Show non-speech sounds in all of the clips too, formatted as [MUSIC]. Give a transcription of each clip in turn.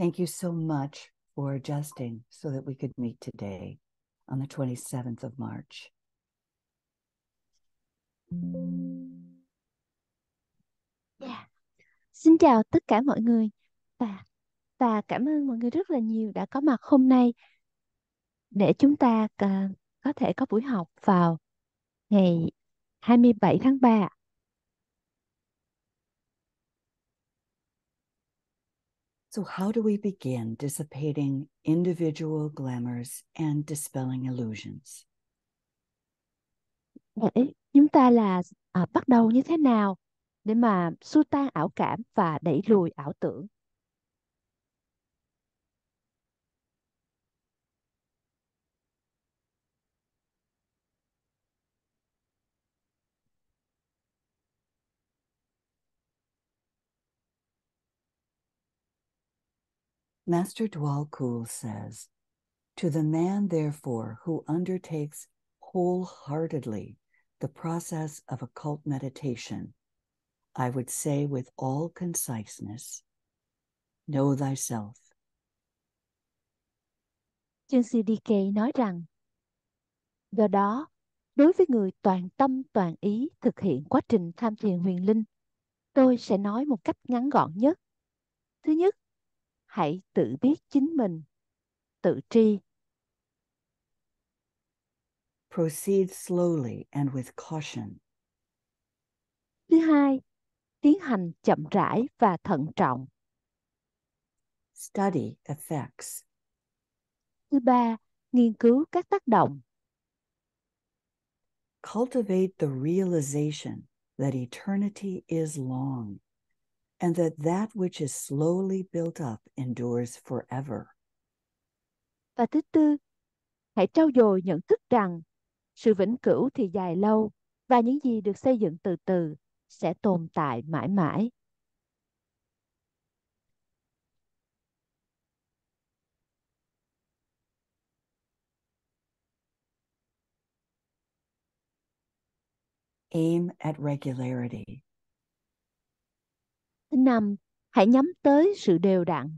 Thank you so much for adjusting so that we could meet today on the 27th of March. Yeah. Xin chào tất cả mọi người và và cảm ơn mọi người rất là nhiều đã có mặt hôm nay để chúng ta ờ, có thể có buổi học vào ngày 27 tháng 3. So, how do we begin dissipating individual glamours and dispelling illusions? Vậy chúng ta là à, bắt đầu như thế nào để mà xua tan ảo cảm và đẩy lùi ảo tưởng? Master Dwalkul says, To the man, therefore, who undertakes wholeheartedly the process of occult meditation, I would say with all conciseness, know thyself. Chương CDK nói rằng, do đó, đối với người toàn tâm toàn ý thực hiện quá trình tham thiền huyền linh, tôi sẽ nói một cách ngắn gọn nhất. Thứ nhất, hãy tự biết chính mình tự tri proceed slowly and with caution thứ hai tiến hành chậm rãi và thận trọng study effects thứ ba nghiên cứu các tác động cultivate the realization that eternity is long and that that which is slowly built up endures forever. Và thứ tư, hãy trau dồi nhận thức rằng sự vĩnh cửu thì dài lâu và những gì được xây dựng từ từ sẽ tồn tại mãi mãi. Aim at regularity. Thứ năm, hãy nhắm tới sự đều đặn.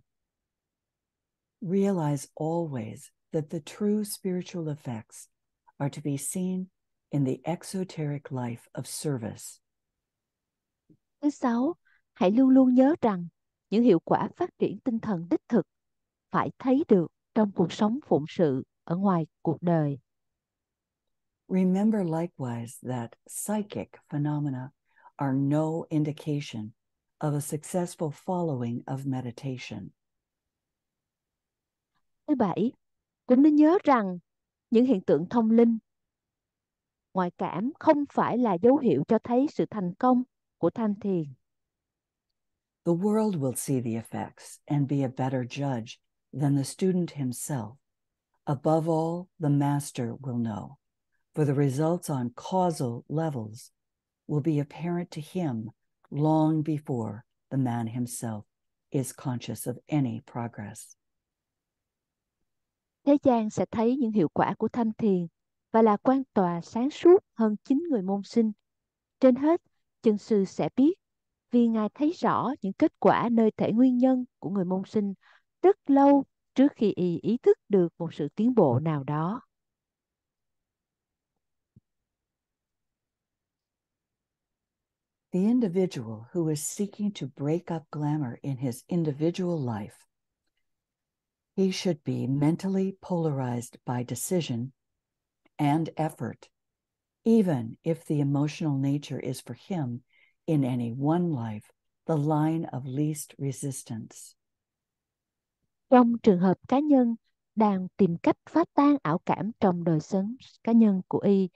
Realize always that the true spiritual effects are to be seen in the exoteric life of service. Thứ sáu, hãy luôn luôn nhớ rằng những hiệu quả phát triển tinh thần đích thực phải thấy được trong cuộc sống phụng sự ở ngoài cuộc đời. Remember likewise that psychic phenomena are no indication of a successful following of meditation. Thứ bảy, cũng nên nhớ rằng những hiện tượng thông linh ngoại cảm không phải là dấu hiệu cho thấy sự thành công của thanh thiền. The world will see the effects and be a better judge than the student himself. Above all, the master will know, for the results on causal levels will be apparent to him long before the man himself is conscious of any progress. Thế gian sẽ thấy những hiệu quả của tham thiền và là quan tòa sáng suốt hơn chính người môn sinh. Trên hết, chân sư sẽ biết vì Ngài thấy rõ những kết quả nơi thể nguyên nhân của người môn sinh rất lâu trước khi y ý thức được một sự tiến bộ nào đó. The individual who is seeking to break up glamour in his individual life, he should be mentally polarized by decision and effort, even if the emotional nature is for him in any one life the line of least resistance. Trong trường hợp cá nhân đang tìm cách phá tan ảo cảm trong đời sống cá nhân của y,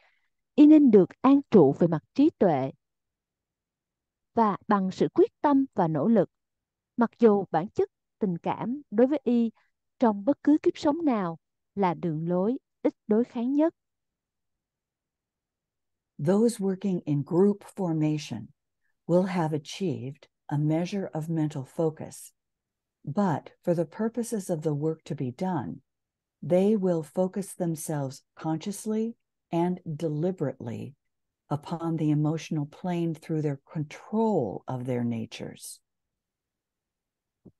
y nên được an trụ về mặt trí tuệ và bằng sự quyết tâm và nỗ lực. Mặc dù bản chất tình cảm đối với y trong bất cứ kiếp sống nào là đường lối ít đối kháng nhất. Those working in group formation will have achieved a measure of mental focus, but for the purposes of the work to be done, they will focus themselves consciously and deliberately upon the emotional plane through their control of their natures.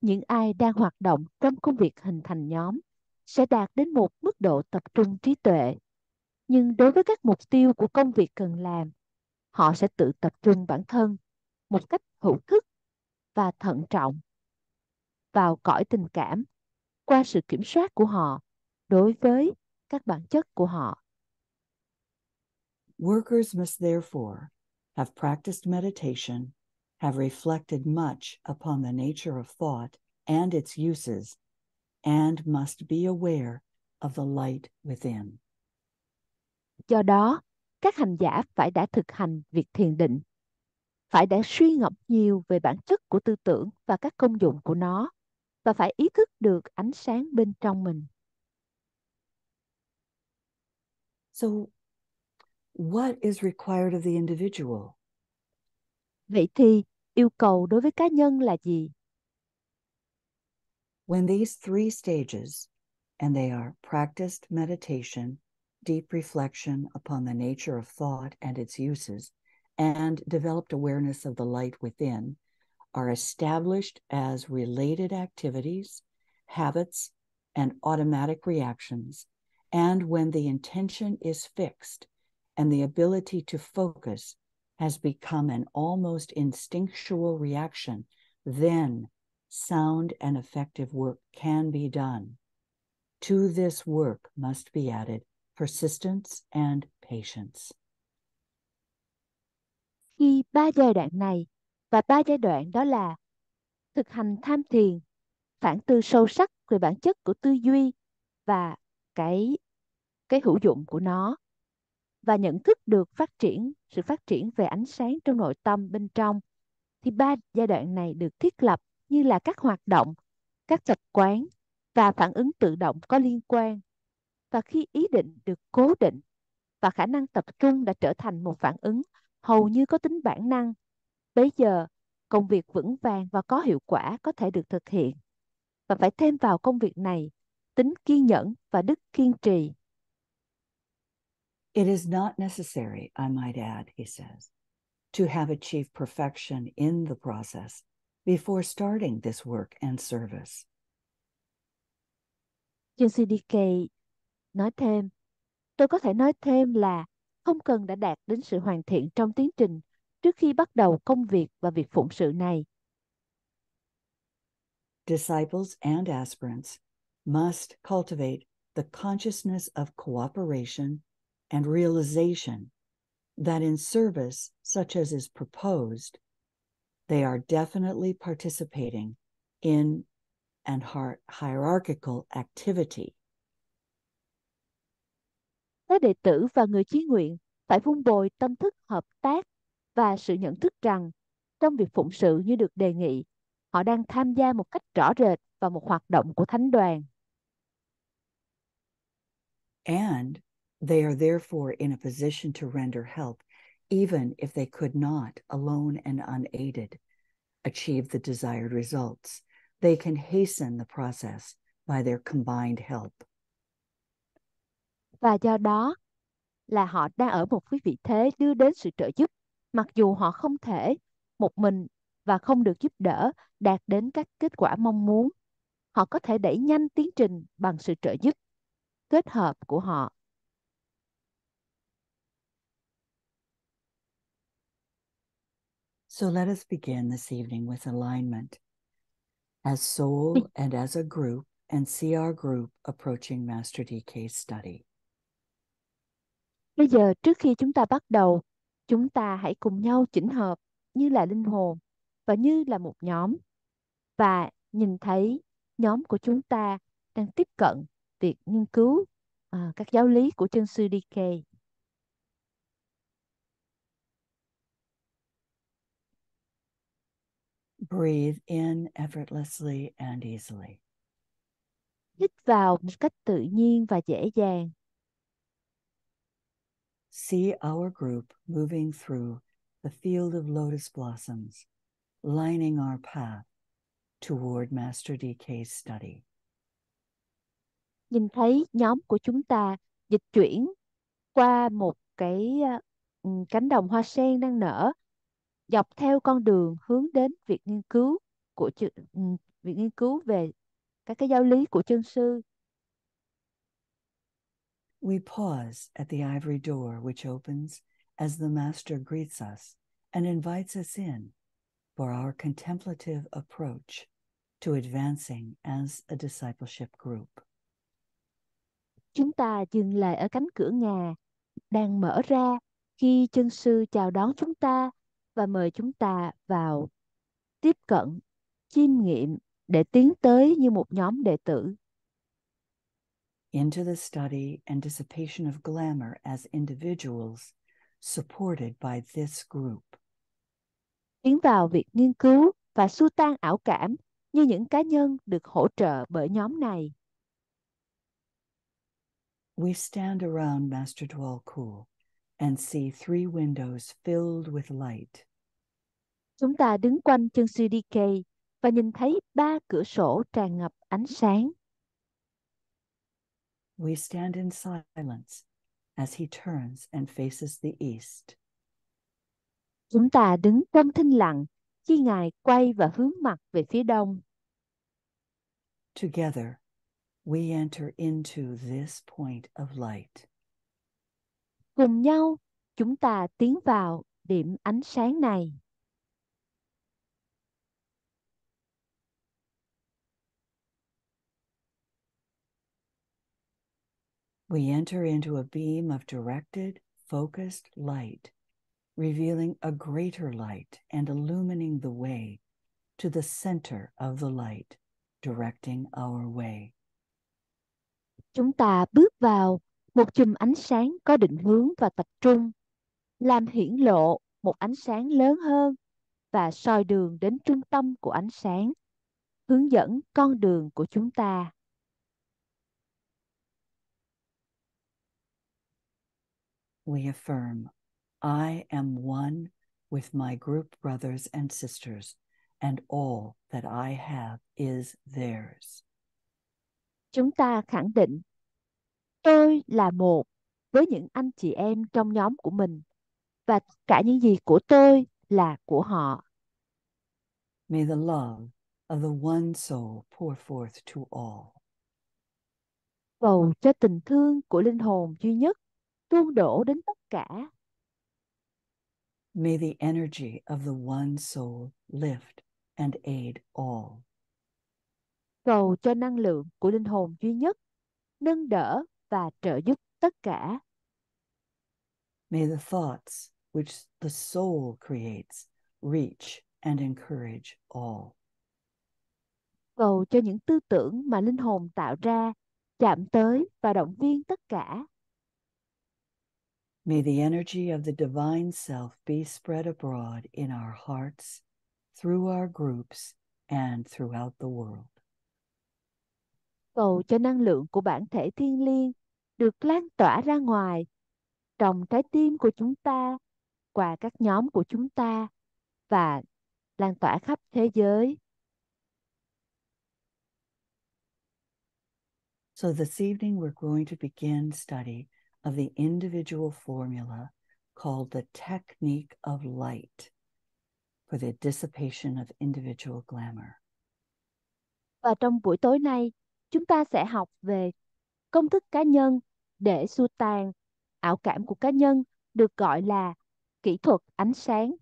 Những ai đang hoạt động trong công việc hình thành nhóm sẽ đạt đến một mức độ tập trung trí tuệ. Nhưng đối với các mục tiêu của công việc cần làm, họ sẽ tự tập trung bản thân một cách hữu thức và thận trọng vào cõi tình cảm qua sự kiểm soát của họ đối với các bản chất của họ Workers must therefore have practiced meditation, have reflected much upon the nature of thought and its uses, and must be aware of the light within. Do đó, các hành giả phải đã thực hành việc thiền định, phải đã suy ngẫm nhiều về bản chất của tư tưởng và các công dụng của nó và phải ý thức được ánh sáng bên trong mình. So what is required of the individual? Vậy thì yêu cầu đối với cá nhân là gì? When these three stages, and they are practiced meditation, deep reflection upon the nature of thought and its uses, and developed awareness of the light within, are established as related activities, habits, and automatic reactions, and when the intention is fixed, and the ability to focus has become an almost instinctual reaction, then sound and effective work can be done. To this work must be added persistence and patience. Khi ba giai đoạn này và ba giai đoạn đó là thực hành tham thiền, phản tư sâu sắc về bản chất của tư duy và cái cái hữu dụng của nó và nhận thức được phát triển sự phát triển về ánh sáng trong nội tâm bên trong thì ba giai đoạn này được thiết lập như là các hoạt động các tập quán và phản ứng tự động có liên quan và khi ý định được cố định và khả năng tập trung đã trở thành một phản ứng hầu như có tính bản năng bây giờ công việc vững vàng và có hiệu quả có thể được thực hiện và phải thêm vào công việc này tính kiên nhẫn và đức kiên trì It is not necessary, I might add, he says, to have achieved perfection in the process before starting this work and service. Yoshidiki nói thêm, tôi có thể nói thêm là không cần đã đạt đến sự hoàn thiện trong tiến trình trước khi bắt đầu công việc và việc phụng sự này. Disciples and aspirants must cultivate the consciousness of cooperation and realization that in service such as is proposed, they are definitely participating in an hierarchical activity. Các đệ tử và người chí nguyện phải vun bồi tâm thức hợp tác và sự nhận thức rằng trong việc phụng sự như được đề nghị, họ đang tham gia một cách rõ rệt vào một hoạt động của thánh đoàn. And They are therefore in a position to render help, even if they could not, alone and unaided, achieve the desired results. They can hasten the process by their combined help. Và do đó là họ đang ở một cái vị thế đưa đến sự trợ giúp, mặc dù họ không thể một mình và không được giúp đỡ đạt đến các kết quả mong muốn. Họ có thể đẩy nhanh tiến trình bằng sự trợ giúp kết hợp của họ So let us begin this evening with alignment as hmm. soul and as a group and see our group approaching Master DK's study. Bây giờ trước khi chúng ta bắt đầu, chúng ta hãy cùng nhau chỉnh hợp như là linh hồn và như là một nhóm và nhìn thấy nhóm của chúng ta đang tiếp cận việc nghiên cứu uh, các giáo lý của chân sư DK. breathe in effortlessly and easily. Hít vào một cách tự nhiên và dễ dàng. See our group moving through the field of lotus blossoms, lining our path toward Master DK's study. Nhìn thấy nhóm của chúng ta dịch chuyển qua một cái ờ, cánh đồng hoa sen đang nở dọc theo con đường hướng đến việc nghiên cứu của ừ, việc nghiên cứu về các cái giáo lý của chân sư. We pause at the ivory door which opens as the master greets us and invites us in for our contemplative approach to advancing as a discipleship group. Chúng ta dừng lại ở cánh cửa nhà đang mở ra khi chân sư chào đón chúng ta và mời chúng ta vào tiếp cận, chiêm nghiệm để tiến tới như một nhóm đệ tử. Into the study and dissipation of glamour as individuals supported by this group. Tiến vào việc nghiên cứu và xua tan ảo cảm như những cá nhân được hỗ trợ bởi nhóm này. We stand around Master Dwal Cool and see three windows filled with light. Chúng ta đứng quanh chân Sudike và nhìn thấy ba cửa sổ tràn ngập ánh sáng. We stand in silence as he turns and faces the east. Chúng ta đứng trong thinh lặng khi Ngài quay và hướng mặt về phía đông. Together, we enter into this point of light. Cùng nhau, chúng ta tiến vào điểm ánh sáng này. we enter into a beam of directed, focused light, revealing a greater light and illumining the way to the center of the light, directing our way. Chúng ta bước vào một chùm ánh sáng có định hướng và tập trung, làm hiển lộ một ánh sáng lớn hơn và soi đường đến trung tâm của ánh sáng, hướng dẫn con đường của chúng ta. we affirm I am one with my group brothers and sisters, and all that I have is theirs. Chúng ta khẳng định tôi là một với những anh chị em trong nhóm của mình và cả những gì của tôi là của họ. May the love of the one soul pour forth to all. Bầu cho tình thương của linh hồn duy nhất tuôn đổ đến tất cả. May the energy of the one soul lift and aid all. Cầu cho năng lượng của linh hồn duy nhất nâng đỡ và trợ giúp tất cả. May the thoughts which the soul creates reach and encourage all. Cầu cho những tư tưởng mà linh hồn tạo ra chạm tới và động viên tất cả. May the energy of the divine self be spread abroad in our hearts, through our groups, and throughout the world. Cầu cho năng lượng của bản thể thiên liêng được lan tỏa ra ngoài trong trái tim của chúng ta qua các nhóm của chúng ta và lan tỏa khắp thế giới. So this evening we're going to begin study of the individual formula called the technique of light for the dissipation of individual glamour. Và trong buổi tối nay, chúng ta sẽ học về công thức cá nhân để xua tan ảo cảm của cá nhân được gọi là kỹ thuật ánh sáng.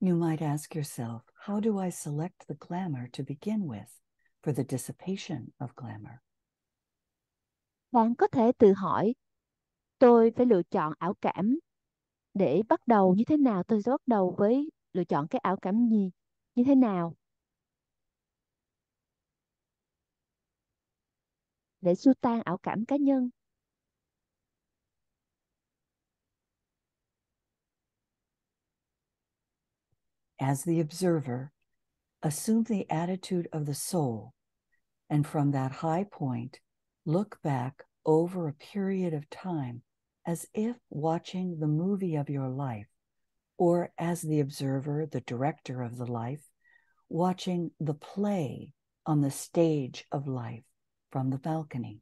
You might ask yourself, how do I select the glamour to begin with for the dissipation of glamour? bạn có thể tự hỏi tôi phải lựa chọn ảo cảm để bắt đầu như thế nào tôi sẽ bắt đầu với lựa chọn cái ảo cảm gì như thế nào để xua tan ảo cảm cá nhân as the observer, assume the attitude of the soul, and from that high point, Look back over a period of time as if watching the movie of your life, or as the observer, the director of the life, watching the play on the stage of life from the balcony.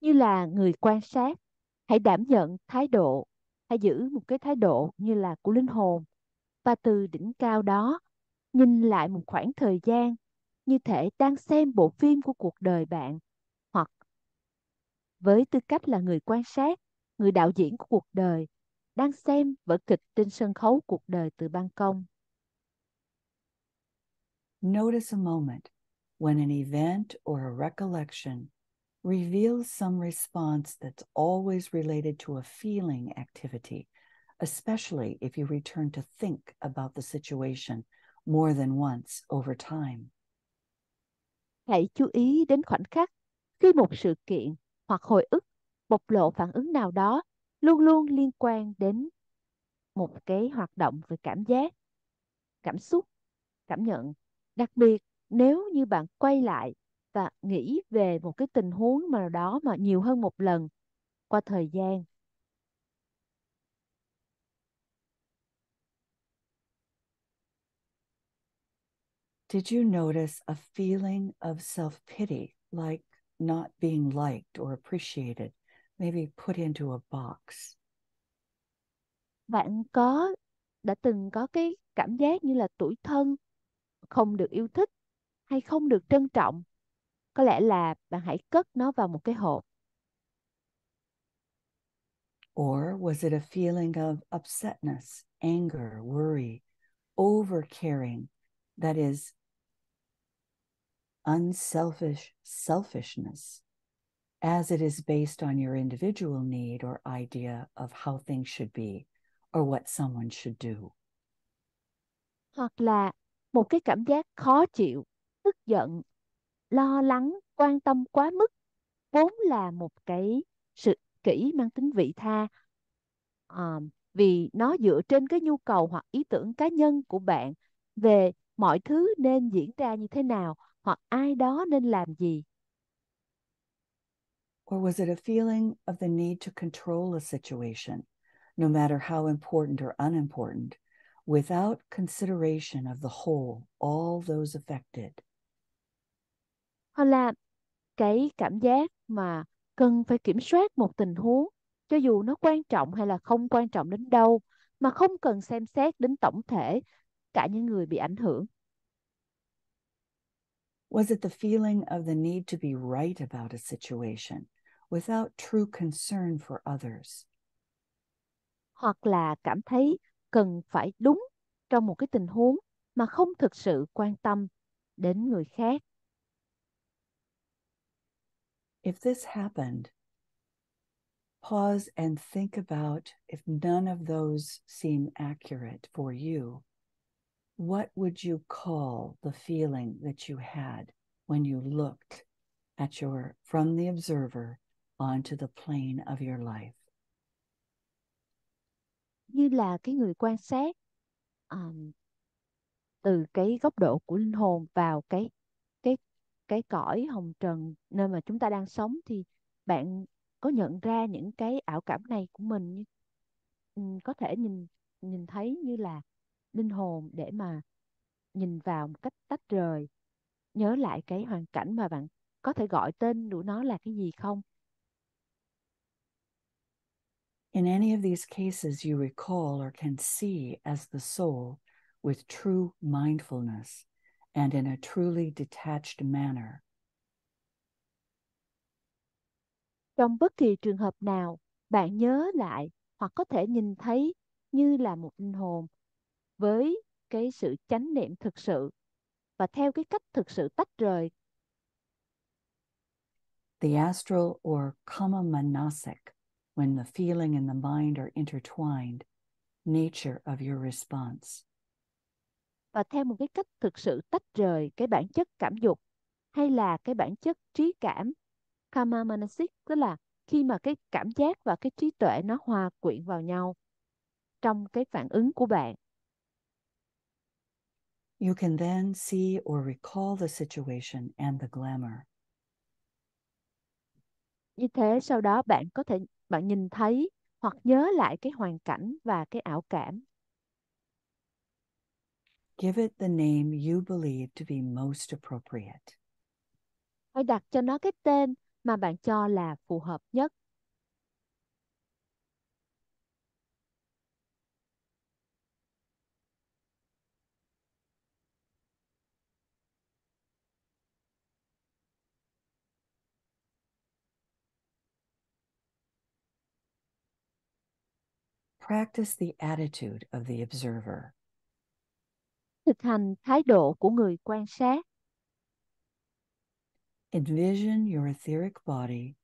Như là người quan sát, hãy đảm nhận thái độ, hãy giữ một cái thái độ như là của linh hồn và từ đỉnh cao đó nhìn lại một khoảng thời gian như thể đang xem bộ phim của cuộc đời bạn hoặc với tư cách là người quan sát người đạo diễn của cuộc đời đang xem vở kịch trên sân khấu cuộc đời từ ban công Notice a moment when an event or a recollection reveals some response that's always related to a feeling activity, especially if you return to think about the situation more than once over time. Hãy chú ý đến khoảnh khắc khi một sự kiện hoặc hồi ức bộc lộ phản ứng nào đó luôn luôn liên quan đến một cái hoạt động về cảm giác, cảm xúc, cảm nhận. Đặc biệt nếu như bạn quay lại và nghĩ về một cái tình huống mà đó mà nhiều hơn một lần qua thời gian did you notice a feeling of self pity, like not being liked or appreciated, maybe put into a box? Bạn có đã từng có cái cảm giác như là tuổi thân, không được yêu thích hay không được trân trọng? Có lẽ là bạn hãy cất nó vào một cái hộp. Or was it a feeling of upsetness, anger, worry, overcaring? That is, unselfish selfishness as it is based on your individual need or idea of how things should be or what someone should do. Hoặc là một cái cảm giác khó chịu, tức giận, lo lắng, quan tâm quá mức vốn là một cái sự kỹ mang tính vị tha um, vì nó dựa trên cái nhu cầu hoặc ý tưởng cá nhân của bạn về mọi thứ nên diễn ra như thế nào hoặc ai đó nên làm gì? Or was it a feeling of the need to control a situation, no matter how important or unimportant, without consideration of the whole, all those affected? Hoặc là cái cảm giác mà cần phải kiểm soát một tình huống, cho dù nó quan trọng hay là không quan trọng đến đâu, mà không cần xem xét đến tổng thể cả những người bị ảnh hưởng. Was it the feeling of the need to be right about a situation without true concern for others? Hoặc là cảm thấy cần phải đúng trong một cái tình huống mà không thực sự quan tâm đến người khác. If this happened, pause and think about if none of those seem accurate for you. what would you call the feeling that you had when you looked at your from the observer onto the plane of your life? Như là cái người quan sát um, từ cái góc độ của linh hồn vào cái cái cái cõi hồng trần nơi mà chúng ta đang sống thì bạn có nhận ra những cái ảo cảm này của mình um, có thể nhìn nhìn thấy như là linh hồn để mà nhìn vào một cách tách rời nhớ lại cái hoàn cảnh mà bạn có thể gọi tên đủ nó là cái gì không In any of these cases you recall or can see as the soul with true mindfulness and in a truly detached manner. Trong bất kỳ trường hợp nào, bạn nhớ lại hoặc có thể nhìn thấy như là một linh hồn với cái sự chánh niệm thực sự và theo cái cách thực sự tách rời. The astral or kama manasic, when the feeling and the mind are intertwined, nature of your response. Và theo một cái cách thực sự tách rời cái bản chất cảm dục hay là cái bản chất trí cảm, kama manasic tức là khi mà cái cảm giác và cái trí tuệ nó hòa quyện vào nhau trong cái phản ứng của bạn You can then see or recall the situation and the glamour. Như thế sau đó bạn có thể bạn nhìn thấy hoặc nhớ lại cái hoàn cảnh và cái ảo cảm. Give it the name you believe to be most appropriate. Hãy đặt cho nó cái tên mà bạn cho là phù hợp nhất. practice the attitude of the observer. Thực hành thái độ của người quan sát. Envision your etheric body,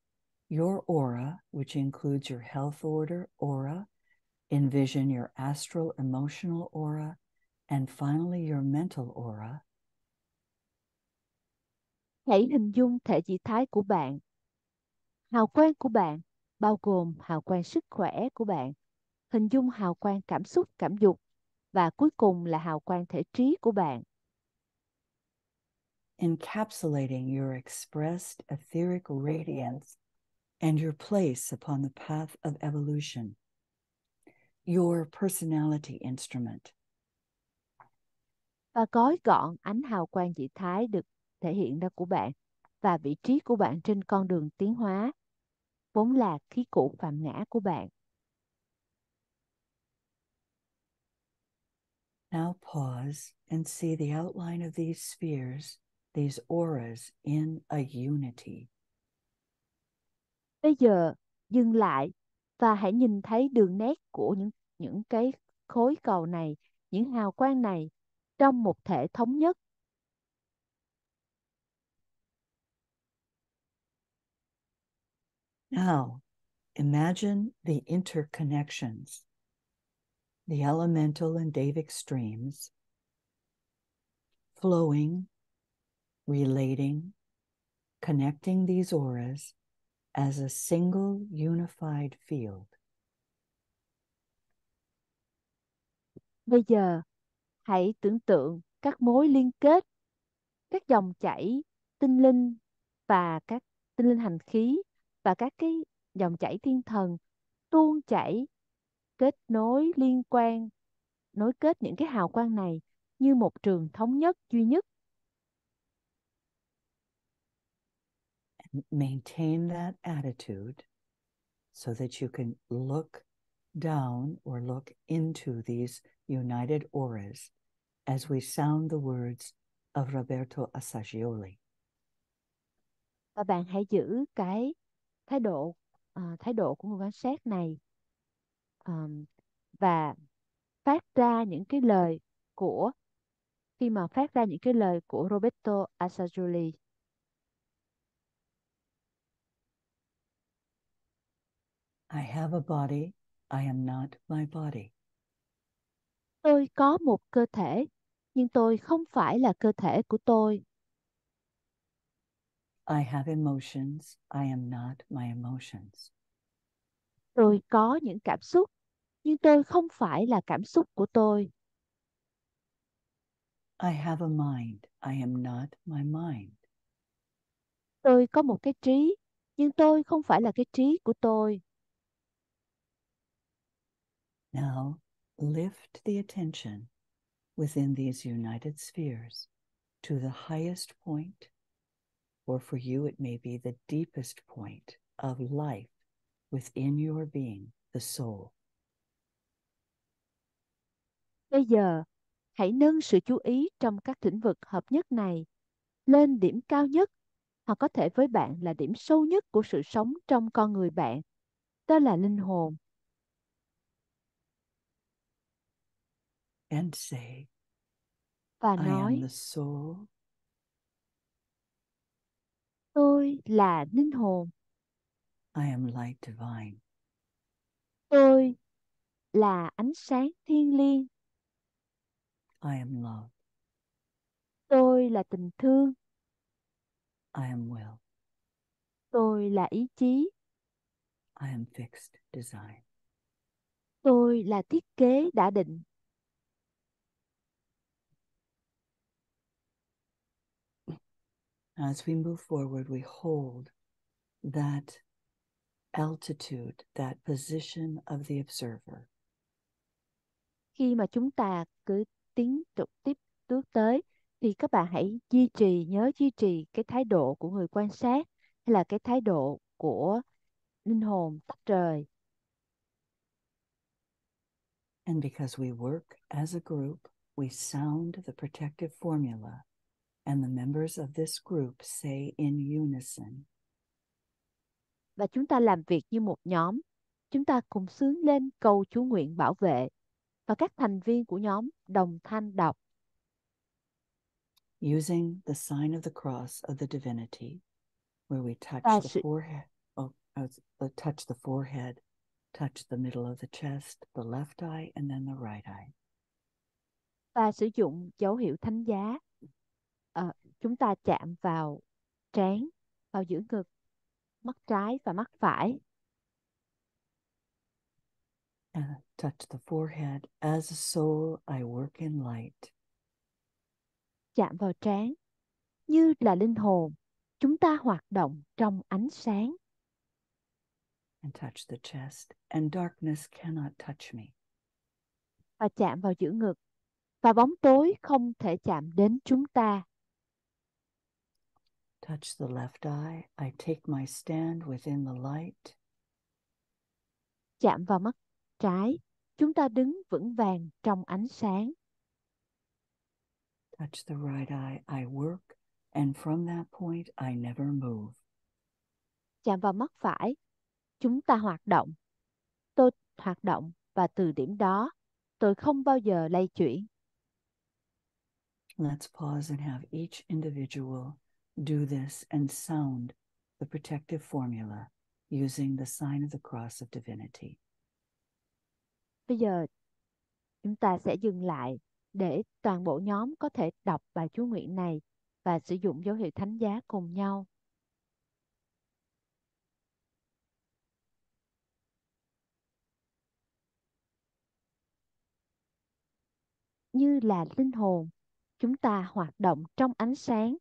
your aura, which includes your health order aura, envision your astral emotional aura, and finally your mental aura. Hãy hình dung thể dị thái của bạn. Hào quang của bạn bao gồm hào quang sức khỏe của bạn hình dung hào quang cảm xúc, cảm dục và cuối cùng là hào quang thể trí của bạn. Encapsulating your expressed etheric radiance and your place upon the path of evolution. Your personality instrument. Và gói gọn ánh hào quang dị thái được thể hiện ra của bạn và vị trí của bạn trên con đường tiến hóa vốn là khí cụ phạm ngã của bạn. Now pause and see the outline of these spheres, these auras in a unity. Bây giờ dừng lại và hãy nhìn thấy đường nét của những những cái khối cầu này, những hào quang này trong một thể thống nhất. Now, imagine the interconnections the elemental and Davic streams, flowing, relating, connecting these auras as a single unified field. Bây giờ, hãy tưởng tượng các mối liên kết, các dòng chảy tinh linh và các tinh linh hành khí và các cái dòng chảy thiên thần tuôn chảy kết nối liên quan nối kết những cái hào quang này như một trường thống nhất duy nhất maintain that attitude so that you can look down or look into these united auras as we sound the words of Roberto Assagioli. Và bạn hãy giữ cái thái độ uh, thái độ của người quan sát này um, và phát ra những cái lời của khi mà phát ra những cái lời của Roberto Assagioli I have a body, I am not my body. Tôi có một cơ thể, nhưng tôi không phải là cơ thể của tôi. I have emotions, I am not my emotions. Tôi có những cảm xúc, nhưng tôi không phải là cảm xúc của tôi. I have a mind. I am not my mind. Tôi có một cái trí, nhưng tôi không phải là cái trí của tôi. Now lift the attention within these united spheres to the highest point, or for you, it may be the deepest point of life within your being, the soul. Bây giờ, hãy nâng sự chú ý trong các lĩnh vực hợp nhất này lên điểm cao nhất hoặc có thể với bạn là điểm sâu nhất của sự sống trong con người bạn, đó là linh hồn. And say, và nói, I am the soul. Tôi là linh hồn. I am light divine. Tôi là ánh sáng thiên liêng. I am love. Tôi là tình thương. I am will. Tôi là ý chí. I am fixed design. Tôi là thiết kế đã định. As we move forward, we hold that altitude, that position of the observer. Khi mà chúng ta cứ tiến tục tiếp bước tới thì các bạn hãy duy trì nhớ duy trì cái thái độ của người quan sát hay là cái thái độ của linh hồn tách trời. And because we work as a group, we sound the protective formula, and the members of this group say in unison. Và chúng ta làm việc như một nhóm, chúng ta cùng sướng lên câu chú nguyện bảo vệ và các thành viên của nhóm đồng thanh đọc. Using the sign of the cross of the divinity, where we touch à, the sự... forehead, oh, oh touch the forehead, touch the middle of the chest, the left eye, and then the right eye. Và sử dụng dấu hiệu thánh giá, à, chúng ta chạm vào trán, vào giữa ngực, mắt trái và mắt phải. À, touch the forehead. As a soul, I work in light. Chạm vào trán, như là linh hồn, chúng ta hoạt động trong ánh sáng. And touch the chest, and darkness cannot touch me. Và chạm vào giữa ngực, và bóng tối không thể chạm đến chúng ta. Touch the left eye, I take my stand within the light. Chạm vào mắt trái, chúng ta đứng vững vàng trong ánh sáng. Touch the right eye, I work, and from that point I never move. Chạm vào mắt phải, chúng ta hoạt động. Tôi hoạt động và từ điểm đó, tôi không bao giờ lay chuyển. Let's pause and have each individual do this and sound the protective formula using the sign of the cross of divinity. Bây giờ chúng ta sẽ dừng lại để toàn bộ nhóm có thể đọc bài chú nguyện này và sử dụng dấu hiệu thánh giá cùng nhau. Như là linh hồn, chúng ta hoạt động trong ánh sáng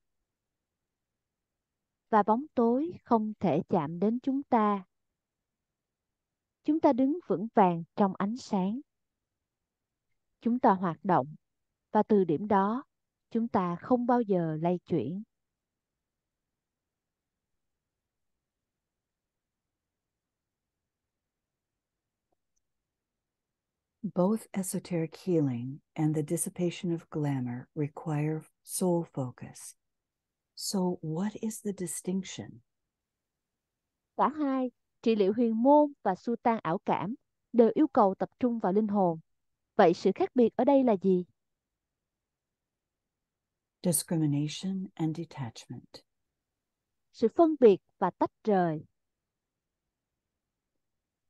và bóng tối không thể chạm đến chúng ta chúng ta đứng vững vàng trong ánh sáng chúng ta hoạt động và từ điểm đó chúng ta không bao giờ lay chuyển Both esoteric healing and the dissipation of glamour require soul focus. So, what is the distinction? Cả hai trị liệu huyền môn và su tan ảo cảm đều yêu cầu tập trung vào linh hồn. Vậy sự khác biệt ở đây là gì? Discrimination and detachment. Sự phân biệt và tách rời.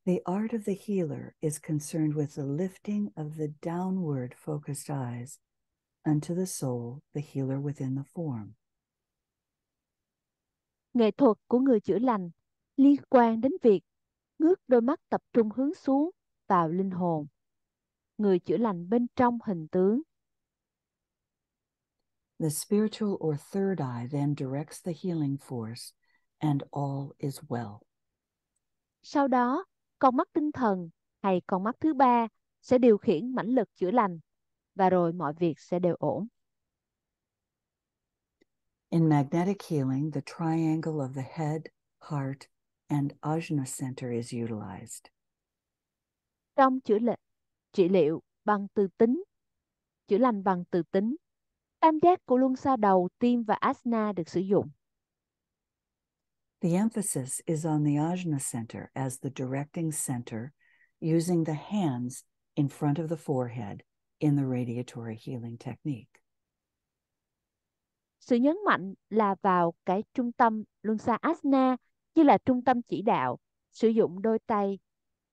The art of the healer is concerned with the lifting of the downward focused eyes unto the soul, the healer within the form. Nghệ thuật của người chữa lành liên quan đến việc ngước đôi mắt tập trung hướng xuống vào linh hồn người chữa lành bên trong hình tướng The spiritual or third eye then directs the healing force and all is well. Sau đó, con mắt tinh thần hay con mắt thứ ba sẽ điều khiển mãnh lực chữa lành và rồi mọi việc sẽ đều ổn. In magnetic healing, the triangle of the head, heart and Ajna Center is utilized. Trong chữa lệ, trị liệu bằng từ tính, chữa lành bằng từ tính, tam giác của luân xa đầu, tim và asana được sử dụng. The emphasis is on the Ajna Center as the directing center, using the hands in front of the forehead in the radiatory healing technique. Sự nhấn mạnh là vào cái trung tâm luân xa asana như là trung tâm chỉ đạo, sử dụng đôi tay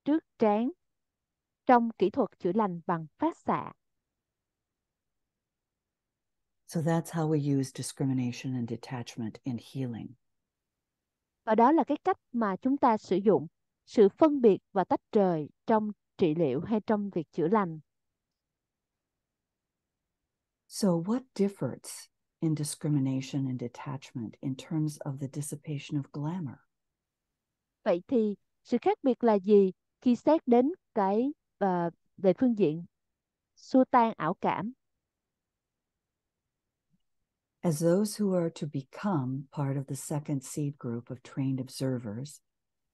trước trán trong kỹ thuật chữa lành bằng phát xạ. So that's how we use discrimination and detachment in healing. Và đó là cái cách mà chúng ta sử dụng sự phân biệt và tách rời trong trị liệu hay trong việc chữa lành. So what differs in discrimination and detachment in terms of the dissipation of glamour? vậy thì sự khác biệt là gì khi xét đến cái uh, về phương diện xua tan ảo cảm As those who are to become part of the second seed group of trained observers,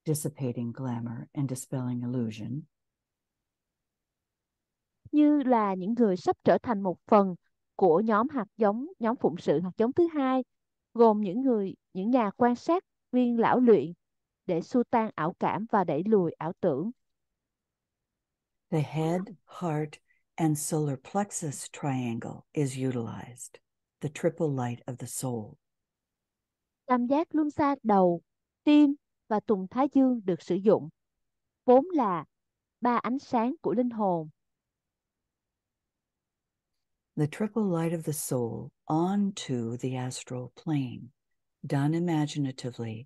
dissipating glamour and dispelling illusion. Như là những người sắp trở thành một phần của nhóm hạt giống, nhóm phụng sự hạt giống thứ hai, gồm những người, những nhà quan sát viên lão luyện để xua tan ảo cảm và đẩy lùi ảo tưởng. The head, heart, and solar plexus triangle is utilized, the triple light of the soul. Tam giác luân xa đầu, tim và tùng thái dương được sử dụng, vốn là ba ánh sáng của linh hồn. The triple light of the soul onto the astral plane, done imaginatively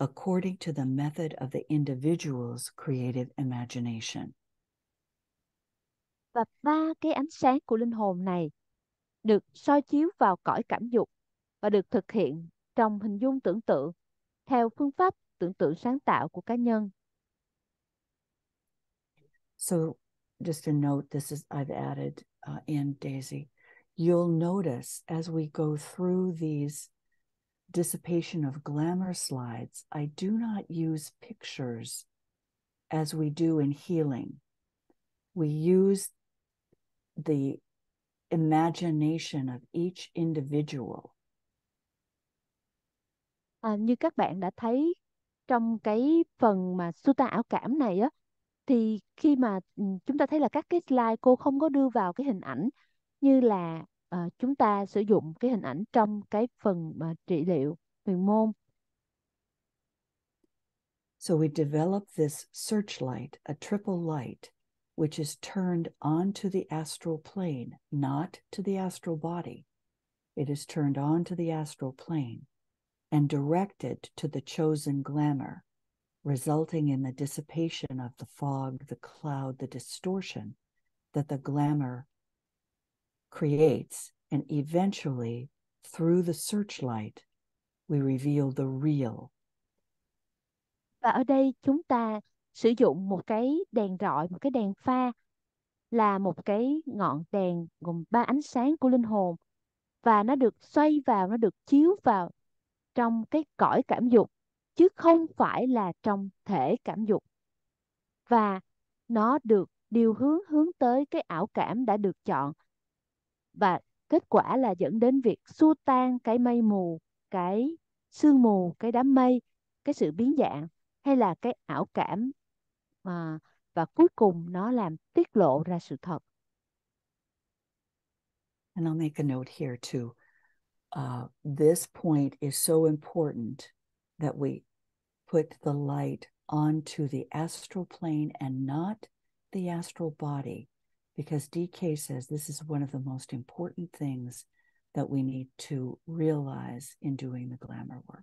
according to the method of the individual's creative imagination. Và ba cái ánh sáng của linh hồn này được soi chiếu vào cõi cảm dục và được thực hiện trong hình dung tưởng tượng theo phương pháp tưởng tượng sáng tạo của cá nhân. So just a note this is I've added uh, in Daisy. You'll notice as we go through these dissipation of glamour slides, I do not use pictures as we do in healing. We use the imagination of each individual. À, như các bạn đã thấy trong cái phần mà Suta ảo cảm này á thì khi mà chúng ta thấy là các cái slide cô không có đưa vào cái hình ảnh như là chúng ta sử dụng cái hình ảnh trong cái phần mà trị liệu huyền môn. So we develop this searchlight, a triple light, which is turned onto the astral plane, not to the astral body. It is turned onto the astral plane and directed to the chosen glamour, resulting in the dissipation of the fog, the cloud, the distortion that the glamour creates, and eventually, through the searchlight, we reveal the real. Và ở đây chúng ta sử dụng một cái đèn rọi, một cái đèn pha là một cái ngọn đèn gồm ba ánh sáng của linh hồn và nó được xoay vào, nó được chiếu vào trong cái cõi cảm dục chứ không phải là trong thể cảm dục. Và nó được điều hướng hướng tới cái ảo cảm đã được chọn và kết quả là dẫn đến việc xua tan cái mây mù cái sương mù cái đám mây cái sự biến dạng hay là cái ảo cảm à, và cuối cùng nó làm tiết lộ ra sự thật And I'll make a note here too. Uh, this point is so important that we put the light onto the astral plane and not the astral body because DK says this is one of the most important things that we need to realize in doing the glamour work.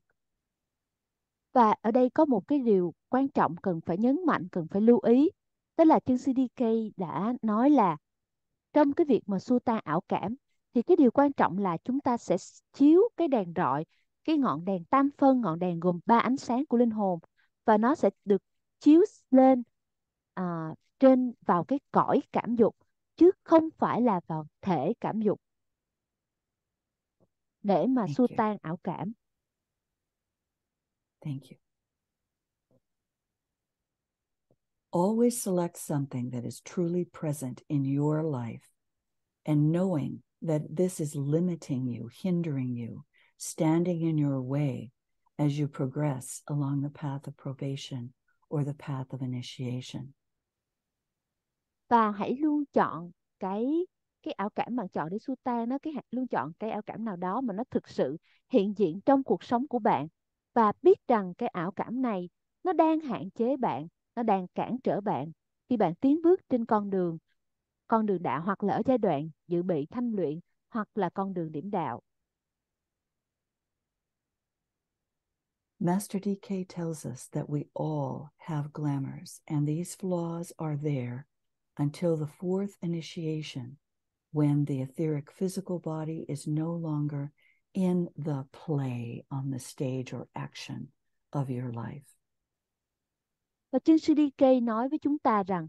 Và ở đây có một cái điều quan trọng cần phải nhấn mạnh, cần phải lưu ý. Tức là chương CDK đã nói là trong cái việc mà xua tan ảo cảm thì cái điều quan trọng là chúng ta sẽ chiếu cái đèn rọi, cái ngọn đèn tam phân, ngọn đèn gồm ba ánh sáng của linh hồn và nó sẽ được chiếu lên à, trên vào cái cõi cảm dục chứ không phải là vào thể cảm dục để mà Thank xua you. tan ảo cảm. Thank you. Always select something that is truly present in your life and knowing that this is limiting you, hindering you, standing in your way as you progress along the path of probation or the path of initiation. và hãy luôn chọn cái cái ảo cảm bạn chọn để suta nó cái luôn chọn cái ảo cảm nào đó mà nó thực sự hiện diện trong cuộc sống của bạn và biết rằng cái ảo cảm này nó đang hạn chế bạn nó đang cản trở bạn khi bạn tiến bước trên con đường con đường đạo hoặc là ở giai đoạn dự bị thanh luyện hoặc là con đường điểm đạo Master DK tells us that we all have glamours and these flaws are there until the fourth initiation, when the etheric physical body is no longer in the play on the stage or action of your life. Và Trương CDK nói với chúng ta rằng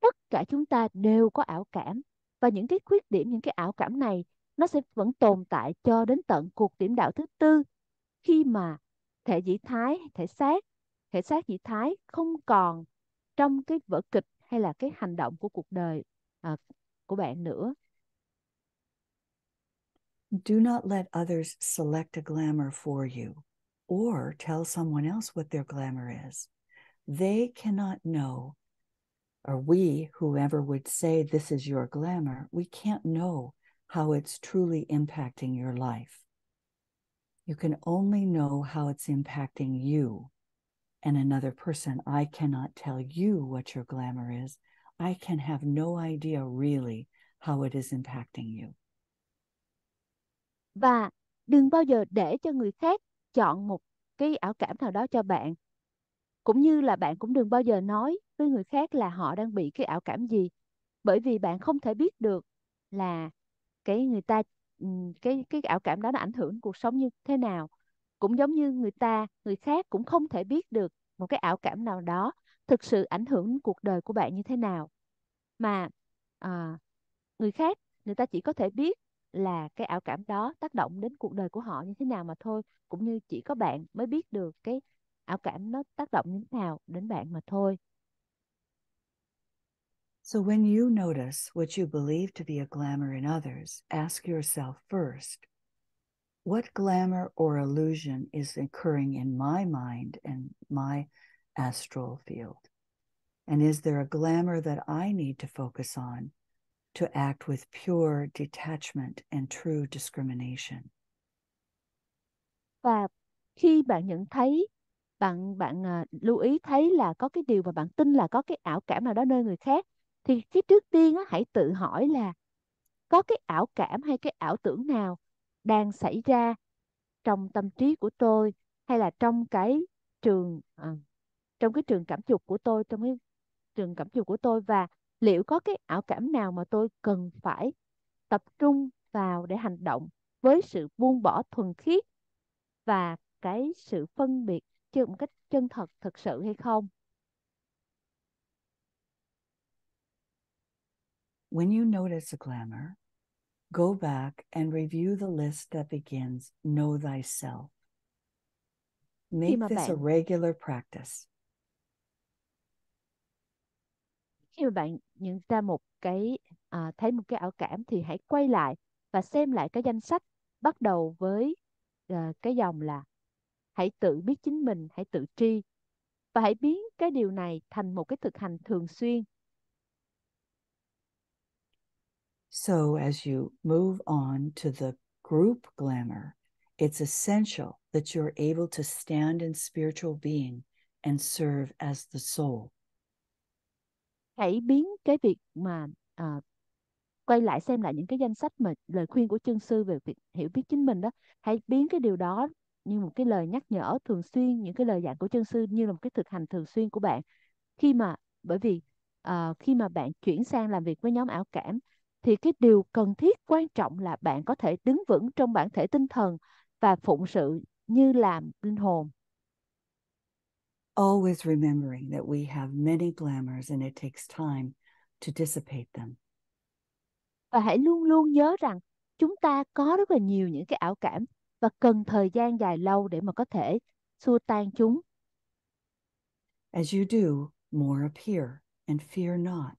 tất cả chúng ta đều có ảo cảm và những cái khuyết điểm, những cái ảo cảm này nó sẽ vẫn tồn tại cho đến tận cuộc điểm đạo thứ tư khi mà thể dĩ thái, thể xác, thể xác dĩ thái không còn trong cái vở kịch hay là cái hành động của cuộc đời à, của bạn nữa. Do not let others select a glamour for you or tell someone else what their glamour is. They cannot know or we, whoever would say this is your glamour, we can't know how it's truly impacting your life. You can only know how it's impacting you. and another person. I cannot tell you what your glamour is. I can have no idea really how it is impacting you. Và đừng bao giờ để cho người khác chọn một cái ảo cảm nào đó cho bạn. Cũng như là bạn cũng đừng bao giờ nói với người khác là họ đang bị cái ảo cảm gì. Bởi vì bạn không thể biết được là cái người ta cái cái ảo cảm đó nó ảnh hưởng cuộc sống như thế nào cũng giống như người ta người khác cũng không thể biết được một cái ảo cảm nào đó thực sự ảnh hưởng đến cuộc đời của bạn như thế nào mà à, người khác người ta chỉ có thể biết là cái ảo cảm đó tác động đến cuộc đời của họ như thế nào mà thôi cũng như chỉ có bạn mới biết được cái ảo cảm nó tác động như thế nào đến bạn mà thôi So when you notice what you believe to be a glamour in others, ask yourself first, what glamour or illusion is occurring in my mind and my astral field? And is there a glamour that I need to focus on to act with pure detachment and true discrimination? Và khi bạn nhận thấy bạn bạn uh, lưu ý thấy là có cái điều mà bạn tin là có cái ảo cảm nào đó nơi người khác thì cái trước tiên á, hãy tự hỏi là có cái ảo cảm hay cái ảo tưởng nào đang xảy ra trong tâm trí của tôi hay là trong cái trường à, trong cái trường cảm dục của tôi trong cái trường cảm dục của tôi và liệu có cái ảo cảm nào mà tôi cần phải tập trung vào để hành động với sự buông bỏ thuần khiết và cái sự phân biệt chứ một cách chân thật thực sự hay không When you notice a glamour, Go back and review the list that begins Know Thyself. Make this a regular practice. Khi mà bạn nhận ra một cái à, thấy một cái ảo cảm thì hãy quay lại và xem lại cái danh sách bắt đầu với à, cái dòng là hãy tự biết chính mình, hãy tự tri và hãy biến cái điều này thành một cái thực hành thường xuyên So, as you move on to the group glamour, it's essential that you're able to stand in spiritual being and serve as the soul. Hãy biến cái việc mà uh, quay lại xem lại những cái danh sách mà lời khuyên của chân sư về việc hiểu biết chính mình đó, hãy biến cái điều đó như một cái lời nhắc nhở thường xuyên, những cái lời dạy của chân sư như là một cái thực hành thường xuyên của bạn. Khi mà bởi vì uh, khi mà bạn chuyển sang làm việc với nhóm ảo cảm thì cái điều cần thiết quan trọng là bạn có thể đứng vững trong bản thể tinh thần và phụng sự như làm linh hồn. Always remembering that we have many glamours and it takes time to dissipate them. Và hãy luôn luôn nhớ rằng chúng ta có rất là nhiều những cái ảo cảm và cần thời gian dài lâu để mà có thể xua tan chúng. As you do, more appear and fear not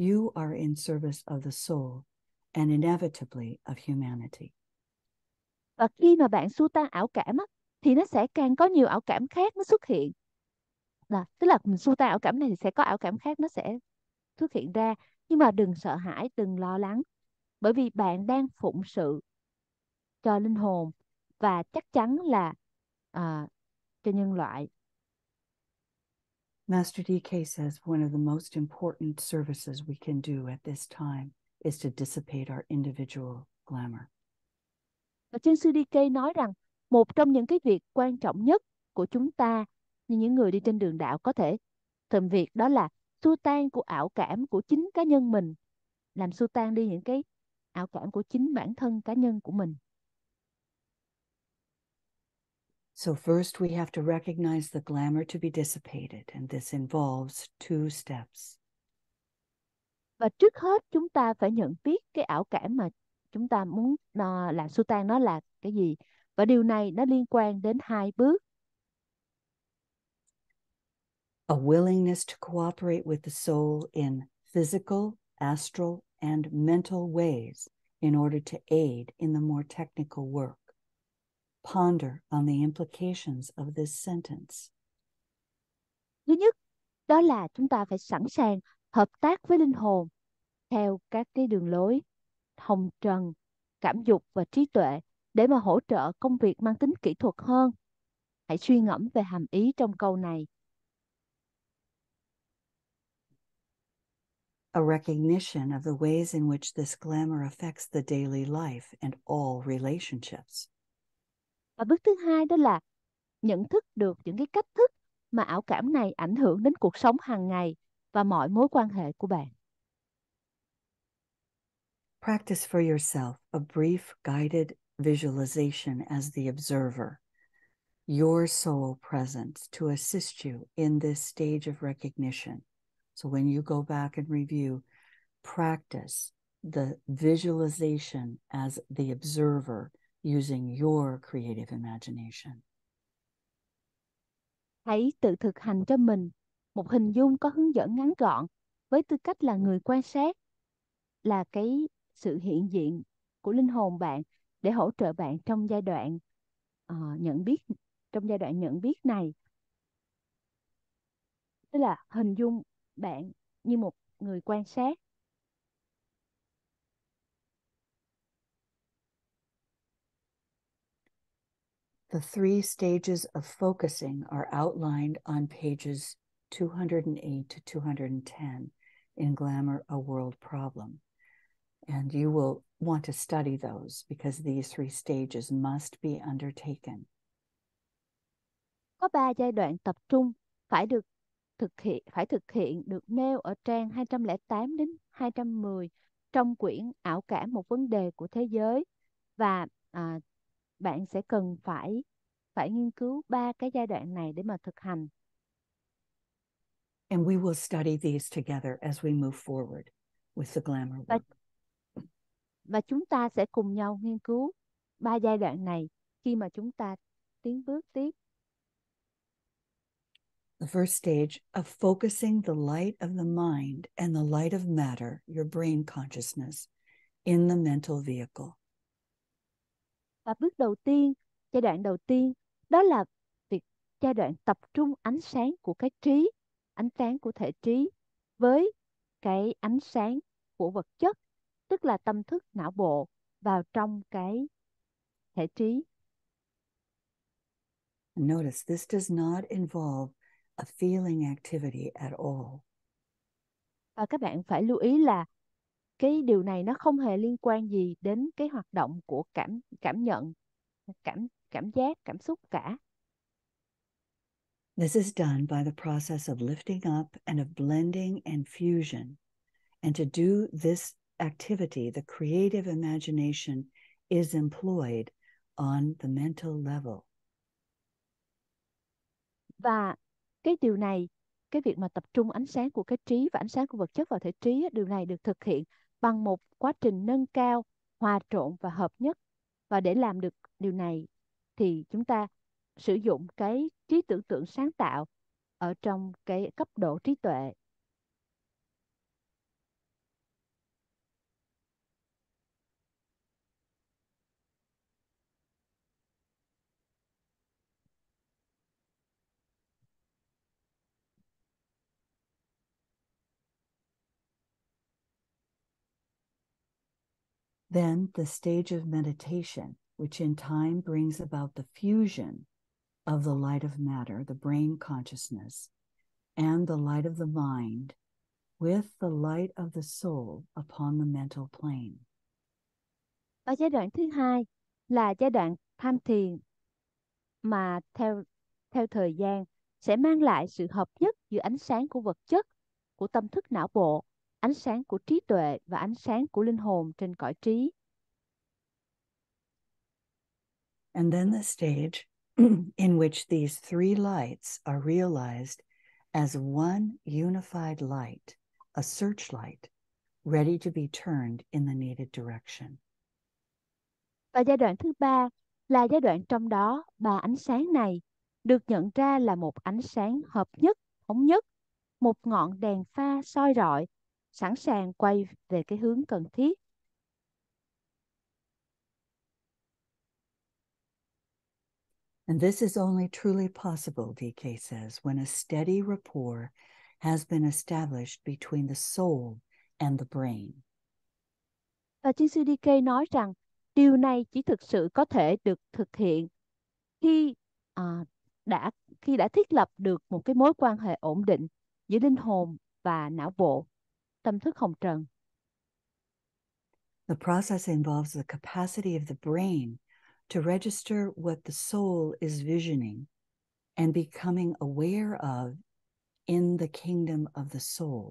you are in service of the soul and inevitably of humanity. Và khi mà bạn xua tan ảo cảm á, thì nó sẽ càng có nhiều ảo cảm khác nó xuất hiện. Là, tức là mình xua tan ảo cảm này thì sẽ có ảo cảm khác nó sẽ xuất hiện ra. Nhưng mà đừng sợ hãi, đừng lo lắng. Bởi vì bạn đang phụng sự cho linh hồn và chắc chắn là à, cho nhân loại Master DK says one of the most important services we can do at this time is to dissipate our individual glamour. Và trên CDK nói rằng một trong những cái việc quan trọng nhất của chúng ta như những người đi trên đường đạo có thể thầm việc đó là xua tan của ảo cảm của chính cá nhân mình làm xua tan đi những cái ảo cảm của chính bản thân cá nhân của mình So, first, we have to recognize the glamour to be dissipated, and this involves two steps. Và trước hết chúng ta phải nhận biết cái ảo cảm mà chúng ta muốn uh, làm su tan nó là cái gì. Và điều này nó liên quan đến hai bước. A willingness to cooperate with the soul in physical, astral and mental ways in order to aid in the more technical work. Ponder on the implications of this sentence. Thứ nhất, đó là chúng ta phải sẵn sàng hợp tác với linh hồn theo các cái đường lối hồng trần, cảm dục và trí tuệ để mà hỗ trợ công việc mang tính kỹ thuật hơn. Hãy suy ngẫm về hàm ý trong câu này. a recognition of the ways in which this glamour affects the daily life and all relationships và bước thứ hai đó là nhận thức được những cái cách thức mà ảo cảm này ảnh hưởng đến cuộc sống hàng ngày và mọi mối quan hệ của bạn. Practice for yourself a brief guided visualization as the observer, your soul presence to assist you in this stage of recognition. So when you go back and review, practice the visualization as the observer using your creative imagination. Hãy tự thực hành cho mình một hình dung có hướng dẫn ngắn gọn với tư cách là người quan sát là cái sự hiện diện của linh hồn bạn để hỗ trợ bạn trong giai đoạn uh, nhận biết trong giai đoạn nhận biết này tức là hình dung bạn như một người quan sát The three stages of focusing are outlined on pages 208 to 210 in Glamour, a World Problem. And you will want to study those because these three stages must be undertaken. Có ba giai đoạn tập trung phải được thực hiện phải thực hiện được nêu ở trang 208 đến 210 trong quyển Ảo cảm một vấn đề của thế giới và à, bạn sẽ cần phải phải nghiên cứu ba cái giai đoạn này để mà thực hành. And we will study these together as we move forward with the glamour work. Và, và chúng ta sẽ cùng nhau nghiên cứu ba giai đoạn này khi mà chúng ta tiến bước tiếp. The first stage of focusing the light of the mind and the light of matter, your brain consciousness, in the mental vehicle và bước đầu tiên giai đoạn đầu tiên đó là việc giai đoạn tập trung ánh sáng của cái trí ánh sáng của thể trí với cái ánh sáng của vật chất tức là tâm thức não bộ vào trong cái thể trí Notice this does not involve a feeling activity at all. Và các bạn phải lưu ý là cái điều này nó không hề liên quan gì đến cái hoạt động của cảm cảm nhận cảm cảm giác cảm xúc cả This is done by the process of lifting up and of blending and fusion. And to do this activity, the creative imagination is employed on the mental level. Và cái điều này, cái việc mà tập trung ánh sáng của cái trí và ánh sáng của vật chất vào thể trí, điều này được thực hiện bằng một quá trình nâng cao, hòa trộn và hợp nhất. Và để làm được điều này thì chúng ta sử dụng cái trí tưởng tượng sáng tạo ở trong cái cấp độ trí tuệ Then the stage of meditation, which in time brings about the fusion of the light of matter, the brain consciousness, and the light of the mind with the light of the soul upon the mental plane. Ở giai đoạn thứ hai là giai đoạn tham thiền mà theo theo thời gian sẽ mang lại sự hợp nhất giữa ánh sáng của vật chất của tâm thức não bộ ánh sáng của trí tuệ và ánh sáng của linh hồn trên cõi trí. And then the stage [CLEARS THROAT] in which these three lights are realized as one unified light, a searchlight, ready to be turned in the needed direction. Và giai đoạn thứ ba là giai đoạn trong đó ba ánh sáng này được nhận ra là một ánh sáng hợp nhất, thống nhất, một ngọn đèn pha soi rọi sẵn sàng quay về cái hướng cần thiết And this is only truly possible, DK says, when a steady rapport has been established between the soul and the brain. Và sư DK nói rằng điều này chỉ thực sự có thể được thực hiện khi à, đã khi đã thiết lập được một cái mối quan hệ ổn định giữa linh hồn và não bộ tâm thức hồng trần. The process involves the capacity of the brain to register what the soul is visioning and becoming aware of in the kingdom of the soul.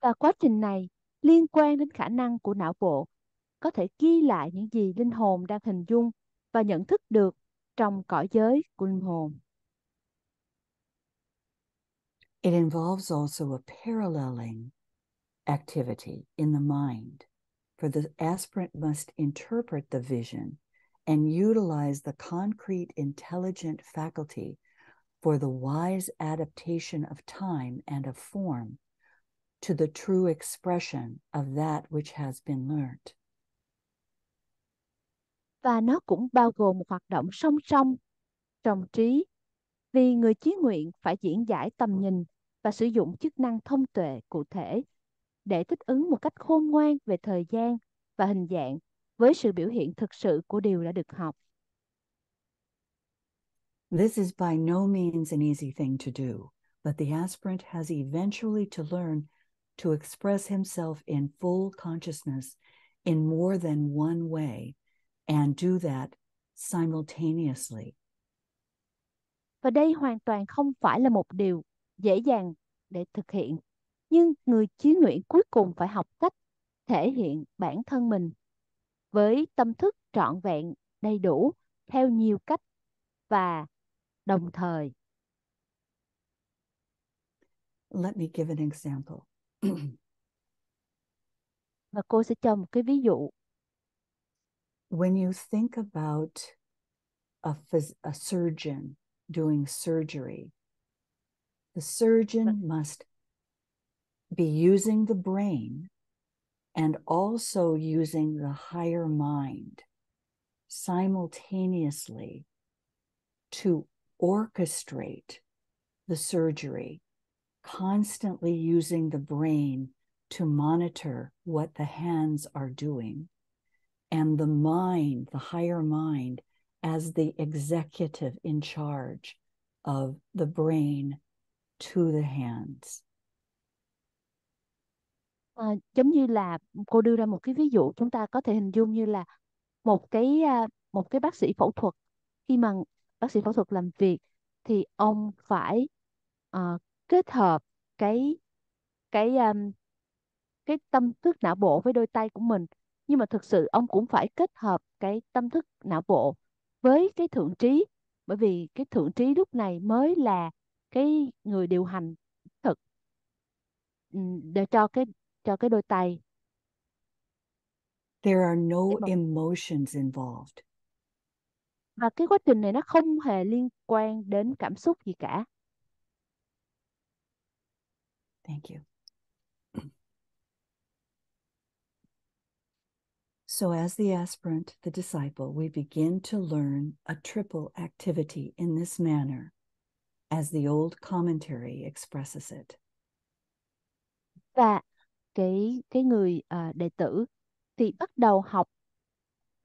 Và quá trình này liên quan đến khả năng của não bộ có thể ghi lại những gì linh hồn đang hình dung và nhận thức được trong cõi giới của linh hồn. It involves also a paralleling activity in the mind, for the aspirant must interpret the vision and utilize the concrete intelligent faculty for the wise adaptation of time and of form to the true expression of that which has been learnt. Và nó cũng bao gồm hoạt động song song, trồng trí, vì người chí nguyện phải diễn giải tầm nhìn và sử dụng chức năng thông tuệ cụ thể để thích ứng một cách khôn ngoan về thời gian và hình dạng với sự biểu hiện thực sự của điều đã được học. This is by no means an easy thing to do, but the aspirant has eventually to learn to express himself in full consciousness in more than one way and do that simultaneously. Và đây hoàn toàn không phải là một điều dễ dàng để thực hiện nhưng người chí nguyện cuối cùng phải học cách thể hiện bản thân mình với tâm thức trọn vẹn đầy đủ theo nhiều cách và đồng thời Let me give an example. [CLEARS THROAT] và cô sẽ cho một cái ví dụ. When you think about a, phys- a surgeon doing surgery, The surgeon must be using the brain and also using the higher mind simultaneously to orchestrate the surgery, constantly using the brain to monitor what the hands are doing, and the mind, the higher mind, as the executive in charge of the brain to the hands. À, giống như là cô đưa ra một cái ví dụ chúng ta có thể hình dung như là một cái à, một cái bác sĩ phẫu thuật khi mà bác sĩ phẫu thuật làm việc thì ông phải uh, kết hợp cái cái um, cái tâm thức não bộ với đôi tay của mình nhưng mà thực sự ông cũng phải kết hợp cái tâm thức não bộ với cái thượng trí bởi vì cái thượng trí lúc này mới là cái người điều hành thực ừ, để cho cái cho cái đôi tay there are no emotions involved và cái quá trình này nó không hề liên quan đến cảm xúc gì cả thank you So, as the aspirant, the disciple, we begin to learn a triple activity in this manner as the old commentary expresses it. Và cái cái người uh, đệ tử thì bắt đầu học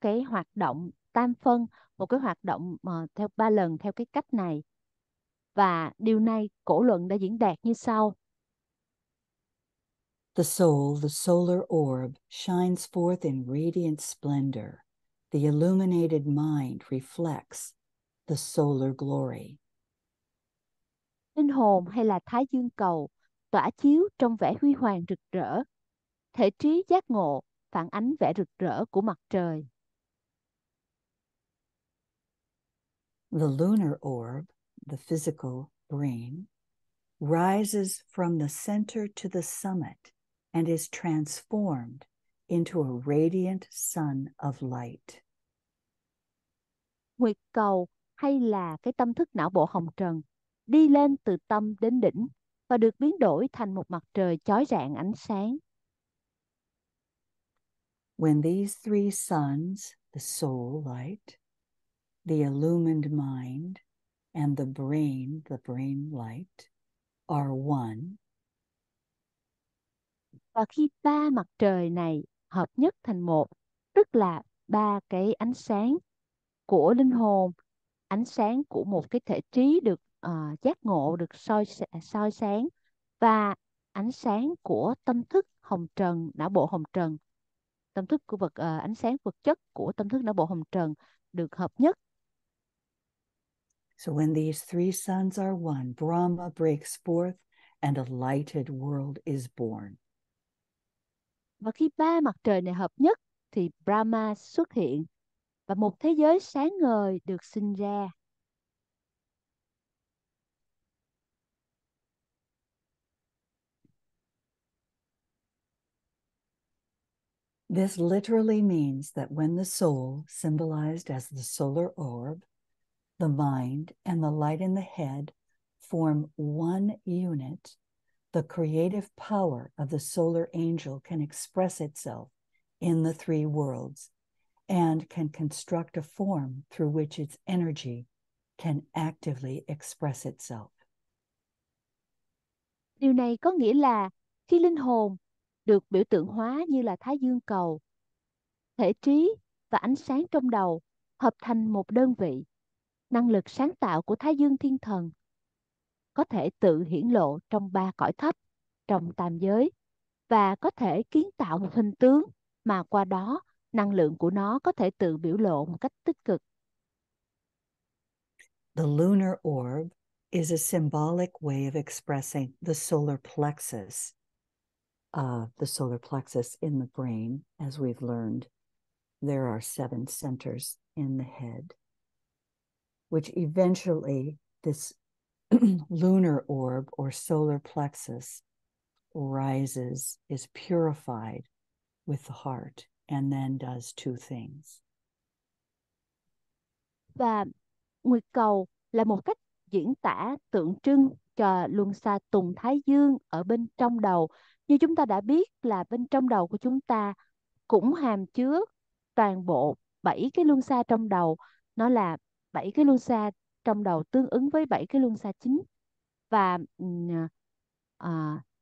cái hoạt động tam phân, một cái hoạt động uh, theo ba lần theo cái cách này. Và điều này cổ luận đã diễn đạt như sau. The soul, the solar orb, shines forth in radiant splendor. The illuminated mind reflects the solar glory. linh hồn hay là thái dương cầu tỏa chiếu trong vẻ huy hoàng rực rỡ. Thể trí giác ngộ phản ánh vẻ rực rỡ của mặt trời. The lunar orb, the physical brain, rises from the center to the summit and is transformed into a radiant sun of light. Nguyệt cầu hay là cái tâm thức não bộ hồng trần đi lên từ tâm đến đỉnh và được biến đổi thành một mặt trời chói rạng ánh sáng. When these three suns, the soul light, the illumined mind, and the brain, the brain light, are one. Và khi ba mặt trời này hợp nhất thành một, tức là ba cái ánh sáng của linh hồn, ánh sáng của một cái thể trí được uh, giác ngộ được soi soi sáng và ánh sáng của tâm thức hồng trần não bộ hồng trần tâm thức của vật uh, ánh sáng vật chất của tâm thức não bộ hồng trần được hợp nhất So when these three suns are one, Brahma breaks forth and a lighted world is born. Và khi ba mặt trời này hợp nhất thì Brahma xuất hiện và một thế giới sáng ngời được sinh ra. This literally means that when the soul, symbolized as the solar orb, the mind, and the light in the head form one unit, the creative power of the solar angel can express itself in the three worlds and can construct a form through which its energy can actively express itself. Điều này có nghĩa là khi linh hồn được biểu tượng hóa như là thái dương cầu. Thể trí và ánh sáng trong đầu hợp thành một đơn vị. Năng lực sáng tạo của thái dương thiên thần có thể tự hiển lộ trong ba cõi thấp, trong tam giới và có thể kiến tạo một hình tướng mà qua đó năng lượng của nó có thể tự biểu lộ một cách tích cực. The lunar orb is a symbolic way of expressing the solar plexus of uh, the solar plexus in the brain, as we've learned, there are seven centers in the head, which eventually this [CLEARS THROAT] lunar orb or solar plexus rises, is purified with the heart, and then does two things. Và nguyệt cầu là một cách diễn tả tượng trưng cho luân xa tùng thái dương ở bên trong đầu Như chúng ta đã biết là bên trong đầu của chúng ta cũng hàm chứa toàn bộ bảy cái luân xa trong đầu. Nó là bảy cái luân xa trong đầu tương ứng với bảy cái luân xa chính. Và à,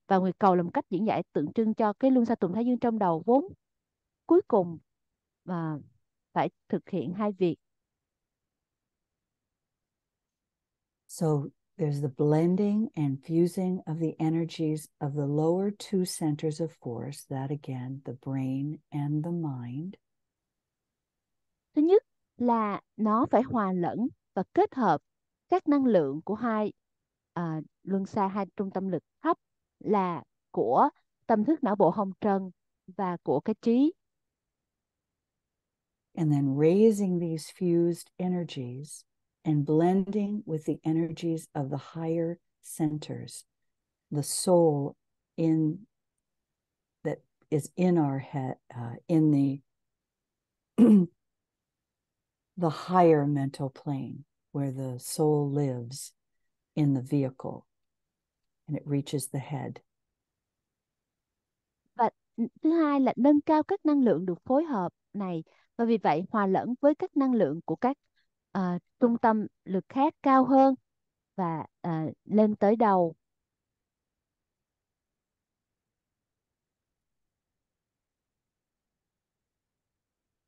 và nguyệt cầu là một cách diễn giải tượng trưng cho cái luân xa tuần thái dương trong đầu vốn cuối cùng và phải thực hiện hai việc. So there's the blending and fusing of the energies of the lower two centers of force, that again, the brain and the mind. Thứ nhất là nó phải hòa lẫn và kết hợp các năng lượng của hai uh, luân xa hai trung tâm lực thấp là của tâm thức não bộ hồng trần và của cái trí. And then raising these fused energies and blending with the energies of the higher centers, the soul in that is in our head, uh, in the [CLEARS THROAT] the higher mental plane where the soul lives in the vehicle and it reaches the head. Và thứ hai là nâng cao các năng lượng được phối hợp này và vì vậy hòa lẫn với các năng lượng của các uh, trung tâm lực khác cao hơn và uh, lên tới đầu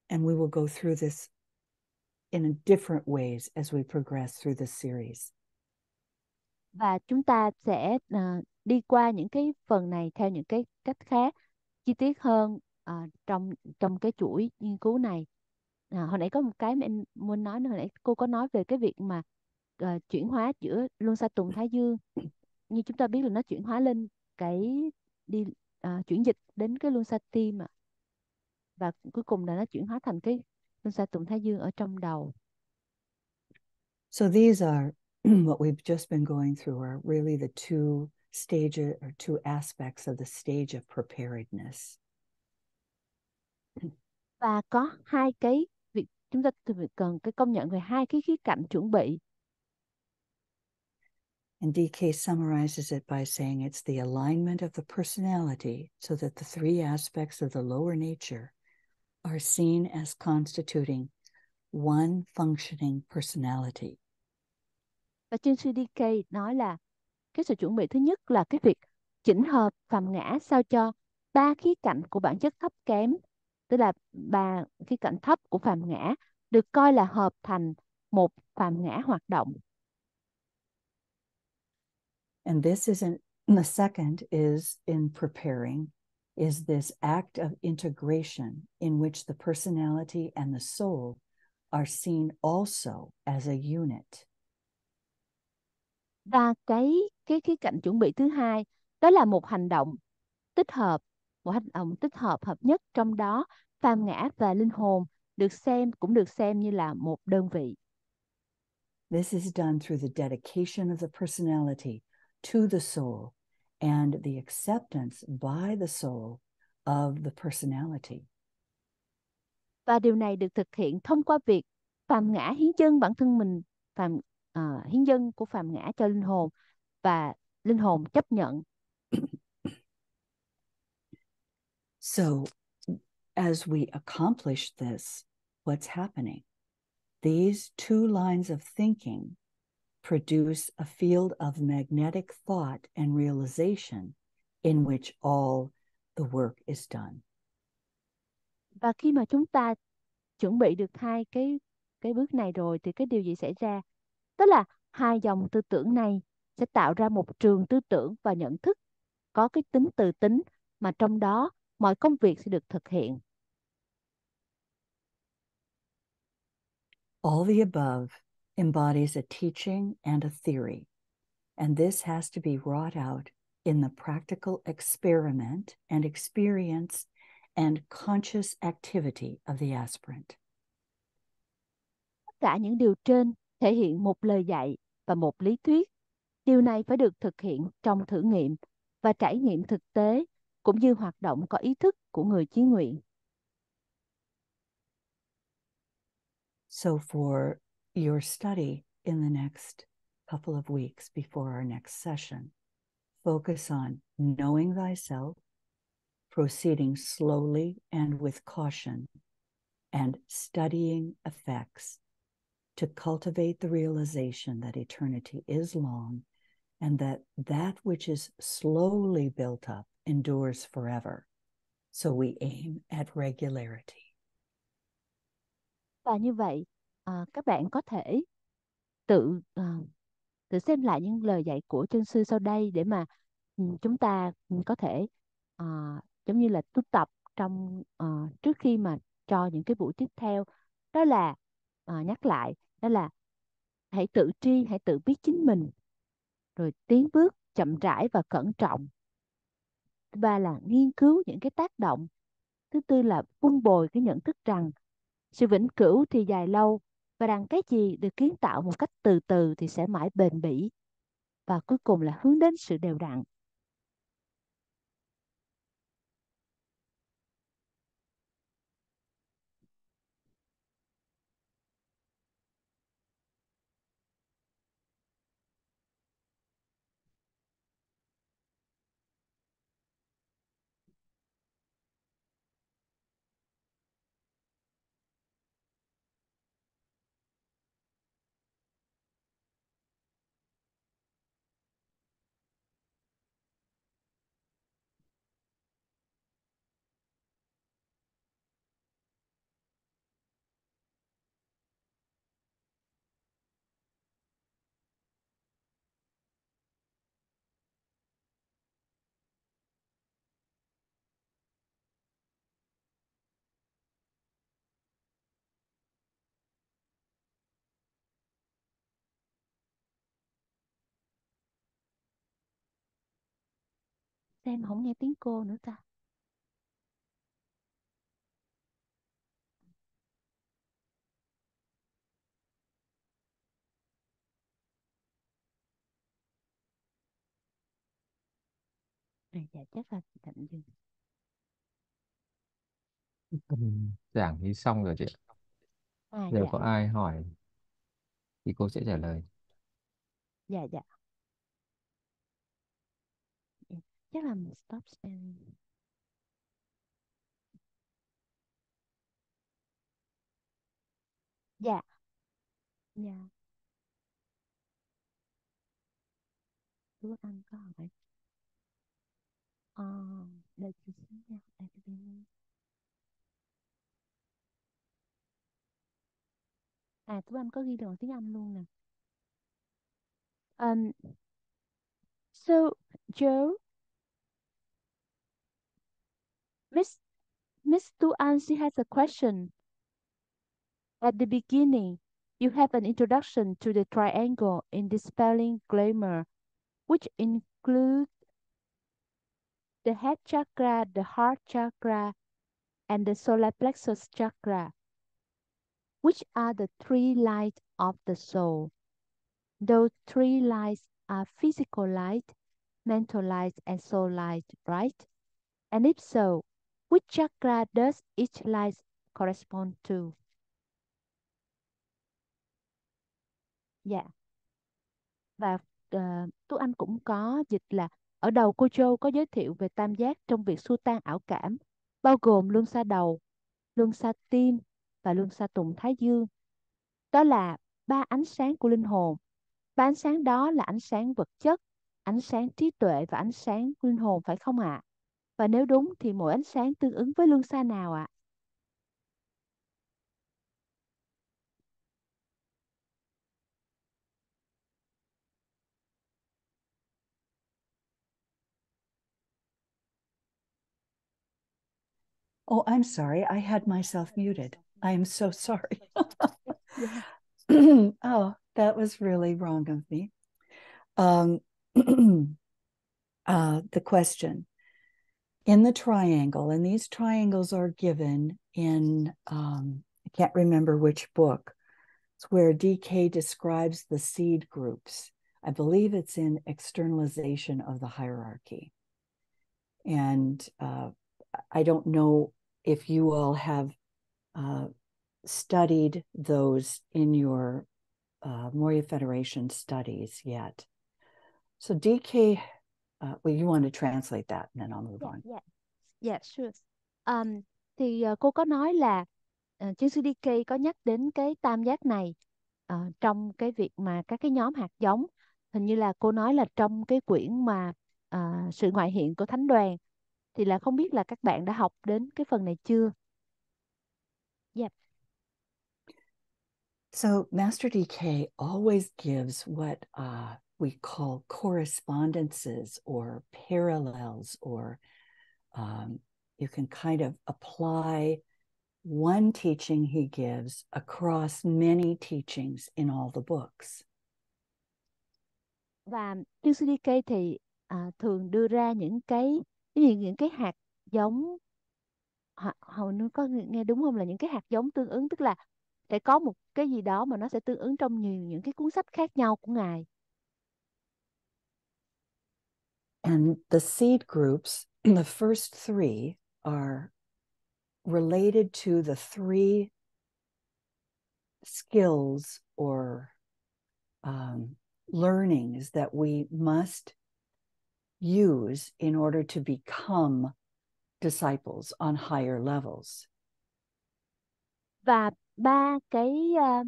and we will go through this in different ways as we progress through this series. Và chúng ta sẽ uh, đi qua những cái phần này theo những cái cách khác chi tiết hơn uh, trong trong cái chuỗi nghiên cứu này à, hồi nãy có một cái mà em muốn nói nữa, hồi nãy cô có nói về cái việc mà à, chuyển hóa giữa luân xa tùng thái dương như chúng ta biết là nó chuyển hóa lên cái đi à, chuyển dịch đến cái luân xa tim ạ và cuối cùng là nó chuyển hóa thành cái luân xa tùng thái dương ở trong đầu So these are [CLEARS THROAT] what we've just been going through are really the two stages or two aspects of the stage of preparedness. Và có hai cái chúng ta cần cái công nhận về hai cái khía cạnh chuẩn bị And DK summarizes it by saying it's the alignment of the personality so that the three aspects of the lower nature are seen as constituting one functioning personality. Và trên DK nói là cái sự chuẩn bị thứ nhất là cái việc chỉnh hợp phàm ngã sao cho ba khía cạnh của bản chất thấp kém tức là ba khía cạnh thấp của phàm ngã được coi là hợp thành một phàm ngã hoạt động. And this isn't the second is in preparing is this act of integration in which the personality and the soul are seen also as a unit. Và cái cái khía cạnh chuẩn bị thứ hai đó là một hành động tích hợp một hành động tích hợp hợp nhất trong đó phàm ngã và linh hồn được xem cũng được xem như là một đơn vị. This is done through the dedication of the personality to the soul and the acceptance by the soul of the personality. Và điều này được thực hiện thông qua việc phàm ngã hiến dâng bản thân mình, phàm uh, hiến dâng của phàm ngã cho linh hồn và linh hồn chấp nhận So, as we accomplish this, what's happening? These two lines of thinking produce a field of magnetic thought and realization in which all the work is done. Và khi mà chúng ta chuẩn bị được hai cái cái bước này rồi thì cái điều gì xảy ra? Tức là hai dòng tư tưởng này sẽ tạo ra một trường tư tưởng và nhận thức có cái tính từ tính mà trong đó mọi công việc sẽ được thực hiện. All the above embodies a teaching and a theory, and this has to be wrought out in the practical experiment and experience and conscious activity of the aspirant. Tất cả những điều trên thể hiện một lời dạy và một lý thuyết. Điều này phải được thực hiện trong thử nghiệm và trải nghiệm thực tế cũng như hoạt động có ý thức của người chí nguyện. So for your study in the next couple of weeks before our next session, focus on knowing thyself, proceeding slowly and with caution, and studying effects to cultivate the realization that eternity is long and that that which is slowly built up endures forever. So we aim at regularity. Và như vậy, à, các bạn có thể tự à, tự xem lại những lời dạy của chân sư sau đây để mà ừ, chúng ta có thể à, giống như là tu tập trong à, trước khi mà cho những cái buổi tiếp theo đó là à, nhắc lại đó là hãy tự tri hãy tự biết chính mình rồi tiến bước chậm rãi và cẩn trọng thứ ba là nghiên cứu những cái tác động thứ tư là vun bồi cái nhận thức rằng sự vĩnh cửu thì dài lâu và rằng cái gì được kiến tạo một cách từ từ thì sẽ mãi bền bỉ và cuối cùng là hướng đến sự đều đặn em không nghe tiếng cô nữa ta? À, dạ chắc là tạm dừng. Ừm, giảng thì xong rồi chị ạ. À Giờ dạ, có ai hỏi thì cô sẽ trả lời. dạ dạ. chắc là stop spending dạ dạ bữa anh có hỏi ờ đợi chị xin nha tại vì à tú anh có ghi được tiếng Anh luôn nè um, so Joe Miss, Miss she has a question. At the beginning, you have an introduction to the triangle in dispelling glamour, which includes the head chakra, the heart chakra, and the solar plexus chakra, which are the three lights of the soul. Those three lights are physical light, mental light, and soul light, right? And if so, Which chakra does each light correspond to? Dạ. Yeah. Và uh, Tú Anh cũng có dịch là ở đầu cô Châu có giới thiệu về tam giác trong việc xua tan ảo cảm, bao gồm luân xa đầu, luân xa tim và luân xa tùng thái dương. Đó là ba ánh sáng của linh hồn. Ba ánh sáng đó là ánh sáng vật chất, ánh sáng trí tuệ và ánh sáng linh hồn phải không ạ? À? Và nếu đúng thì mỗi ánh sáng tương ứng với luân xa nào ạ? Oh, I'm sorry. I had myself muted. I am so sorry. [LAUGHS] oh, that was really wrong of me. Um, [CLEARS THROAT] uh, the question in the triangle, and these triangles are given in, um, I can't remember which book, it's where DK describes the seed groups. I believe it's in Externalization of the Hierarchy. And uh, I don't know if you all have uh, studied those in your uh, Moria Federation studies yet. So DK uh, well, you want to translate that and then I'll move yeah, on. Yeah, yeah, sure. Um, thì uh, cô có nói là uh, Chiến DK có nhắc đến cái tam giác này uh, trong cái việc mà các cái nhóm hạt giống. Hình như là cô nói là trong cái quyển mà uh, sự ngoại hiện của Thánh đoàn thì là không biết là các bạn đã học đến cái phần này chưa? Yeah. So Master DK always gives what uh, we call correspondences or parallels, or um, you can kind of apply one teaching he gives across many teachings in all the books. Và Đức thì à, thường đưa ra những cái những, những cái hạt giống hầu như có nghe đúng không là những cái hạt giống tương ứng tức là sẽ có một cái gì đó mà nó sẽ tương ứng trong nhiều những cái cuốn sách khác nhau của ngài. And the seed groups, [CLEARS THROAT] the first three are related to the three skills or um, learnings that we must use in order to become disciples on higher levels. Và ba cái uh,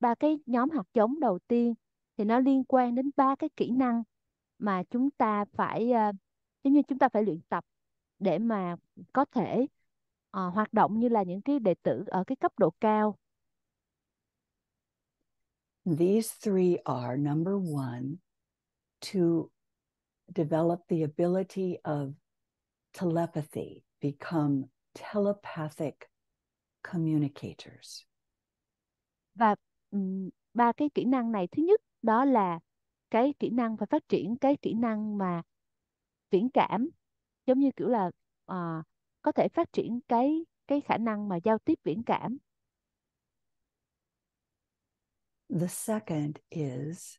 ba cái nhóm hạt giống đầu tiên thì nó liên quan đến ba cái kỹ năng mà chúng ta phải ờ, giống như chúng ta phải luyện tập để mà có thể uh, hoạt động như là những cái đệ tử ở cái cấp độ cao. These three are number one to develop the ability of telepathy, become telepathic communicators. Và um, ba cái kỹ năng này thứ nhất đó là cái kỹ năng và phát triển cái kỹ năng mà viễn cảm giống như kiểu là uh, có thể phát triển cái cái khả năng mà giao tiếp viễn cảm The second is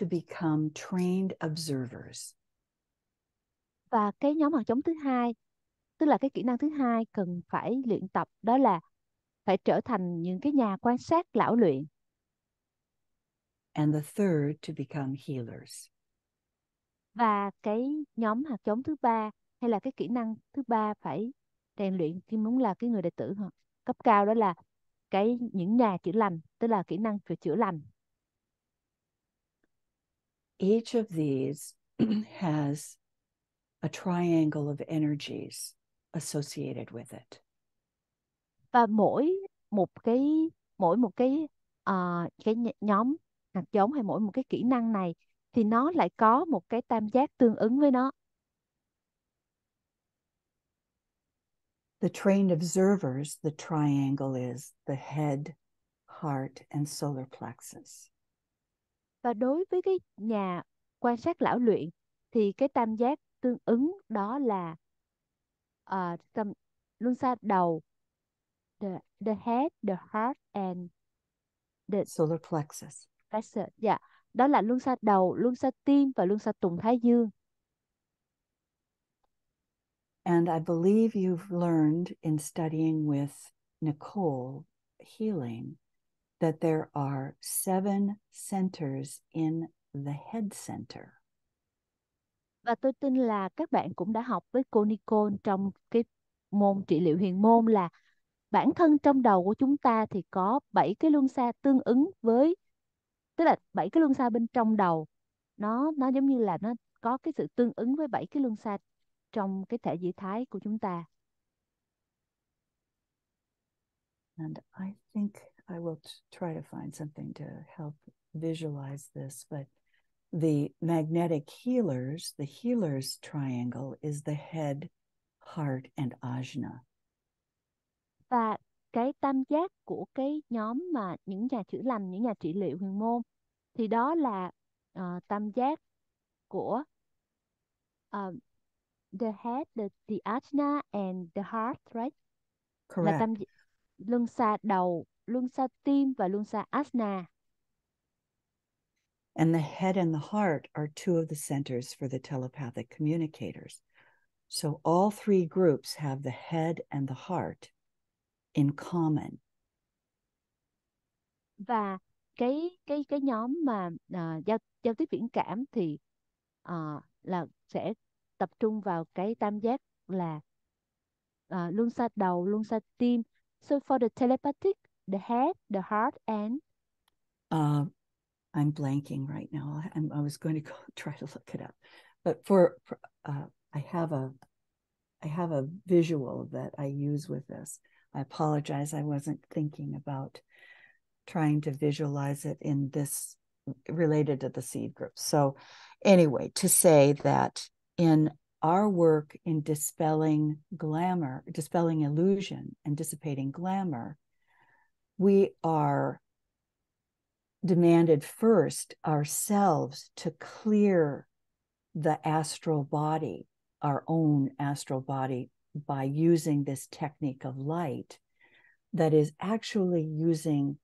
to become trained observers. Và cái nhóm hàng chống thứ hai, tức là cái kỹ năng thứ hai cần phải luyện tập đó là phải trở thành những cái nhà quan sát lão luyện and the third to become healers. Và cái nhóm hạt giống thứ ba hay là cái kỹ năng thứ ba phải rèn luyện khi muốn là cái người đệ tử hoặc cấp cao đó là cái những nhà chữa lành, tức là kỹ năng về chữa lành. Each of these [CLEARS THROAT] has a triangle of energies associated with it. Và mỗi một cái mỗi một cái uh, cái nhóm hạt giống hay mỗi một cái kỹ năng này thì nó lại có một cái tam giác tương ứng với nó. The trained observers, the triangle is the head, heart and solar plexus. Và đối với cái nhà quan sát lão luyện thì cái tam giác tương ứng đó là uh, ờ, tâm, luân xa đầu the the head, the heart and the solar plexus pressure dạ đó là luân xa đầu luân xa tim và luân xa tùng thái dương And I believe you've learned in studying with Nicole Healing that there are seven centers in the head center. Và tôi tin là các bạn cũng đã học với cô Nicole trong cái môn trị liệu huyền môn là bản thân trong đầu của chúng ta thì có 7 cái luân xa tương ứng với tức là bảy cái luân xa bên trong đầu nó nó giống như là nó có cái sự tương ứng với bảy cái luân xa trong cái thể dị thái của chúng ta And I think I will try to find something to help visualize this, but the magnetic healers, the healers triangle is the head, heart, and ajna. Và cái tam giác của cái nhóm mà những nhà chữa lành những nhà trị liệu huyền môn thì đó là uh, tam giác của uh, the head the the ajna and the heart right Correct. là tam luân xa đầu luân xa tim và luân xa ajna And the head and the heart are two of the centers for the telepathic communicators. So all three groups have the head and the heart in common. Và cái cái cái nhóm mà uh, giao giao tiếp viễn cảm thì uh, là sẽ tập trung vào cái tam giác là uh, luân xa đầu, luôn xa tim. So for the telepathic, the head, the heart and uh, I'm blanking right now. I'm, I was going to go [LAUGHS] try to look it up, but for, for uh, I have a I have a visual that I use with this. I apologize. I wasn't thinking about trying to visualize it in this related to the seed group. So, anyway, to say that in our work in dispelling glamour, dispelling illusion, and dissipating glamour, we are demanded first ourselves to clear the astral body, our own astral body by using this technique of light that is actually using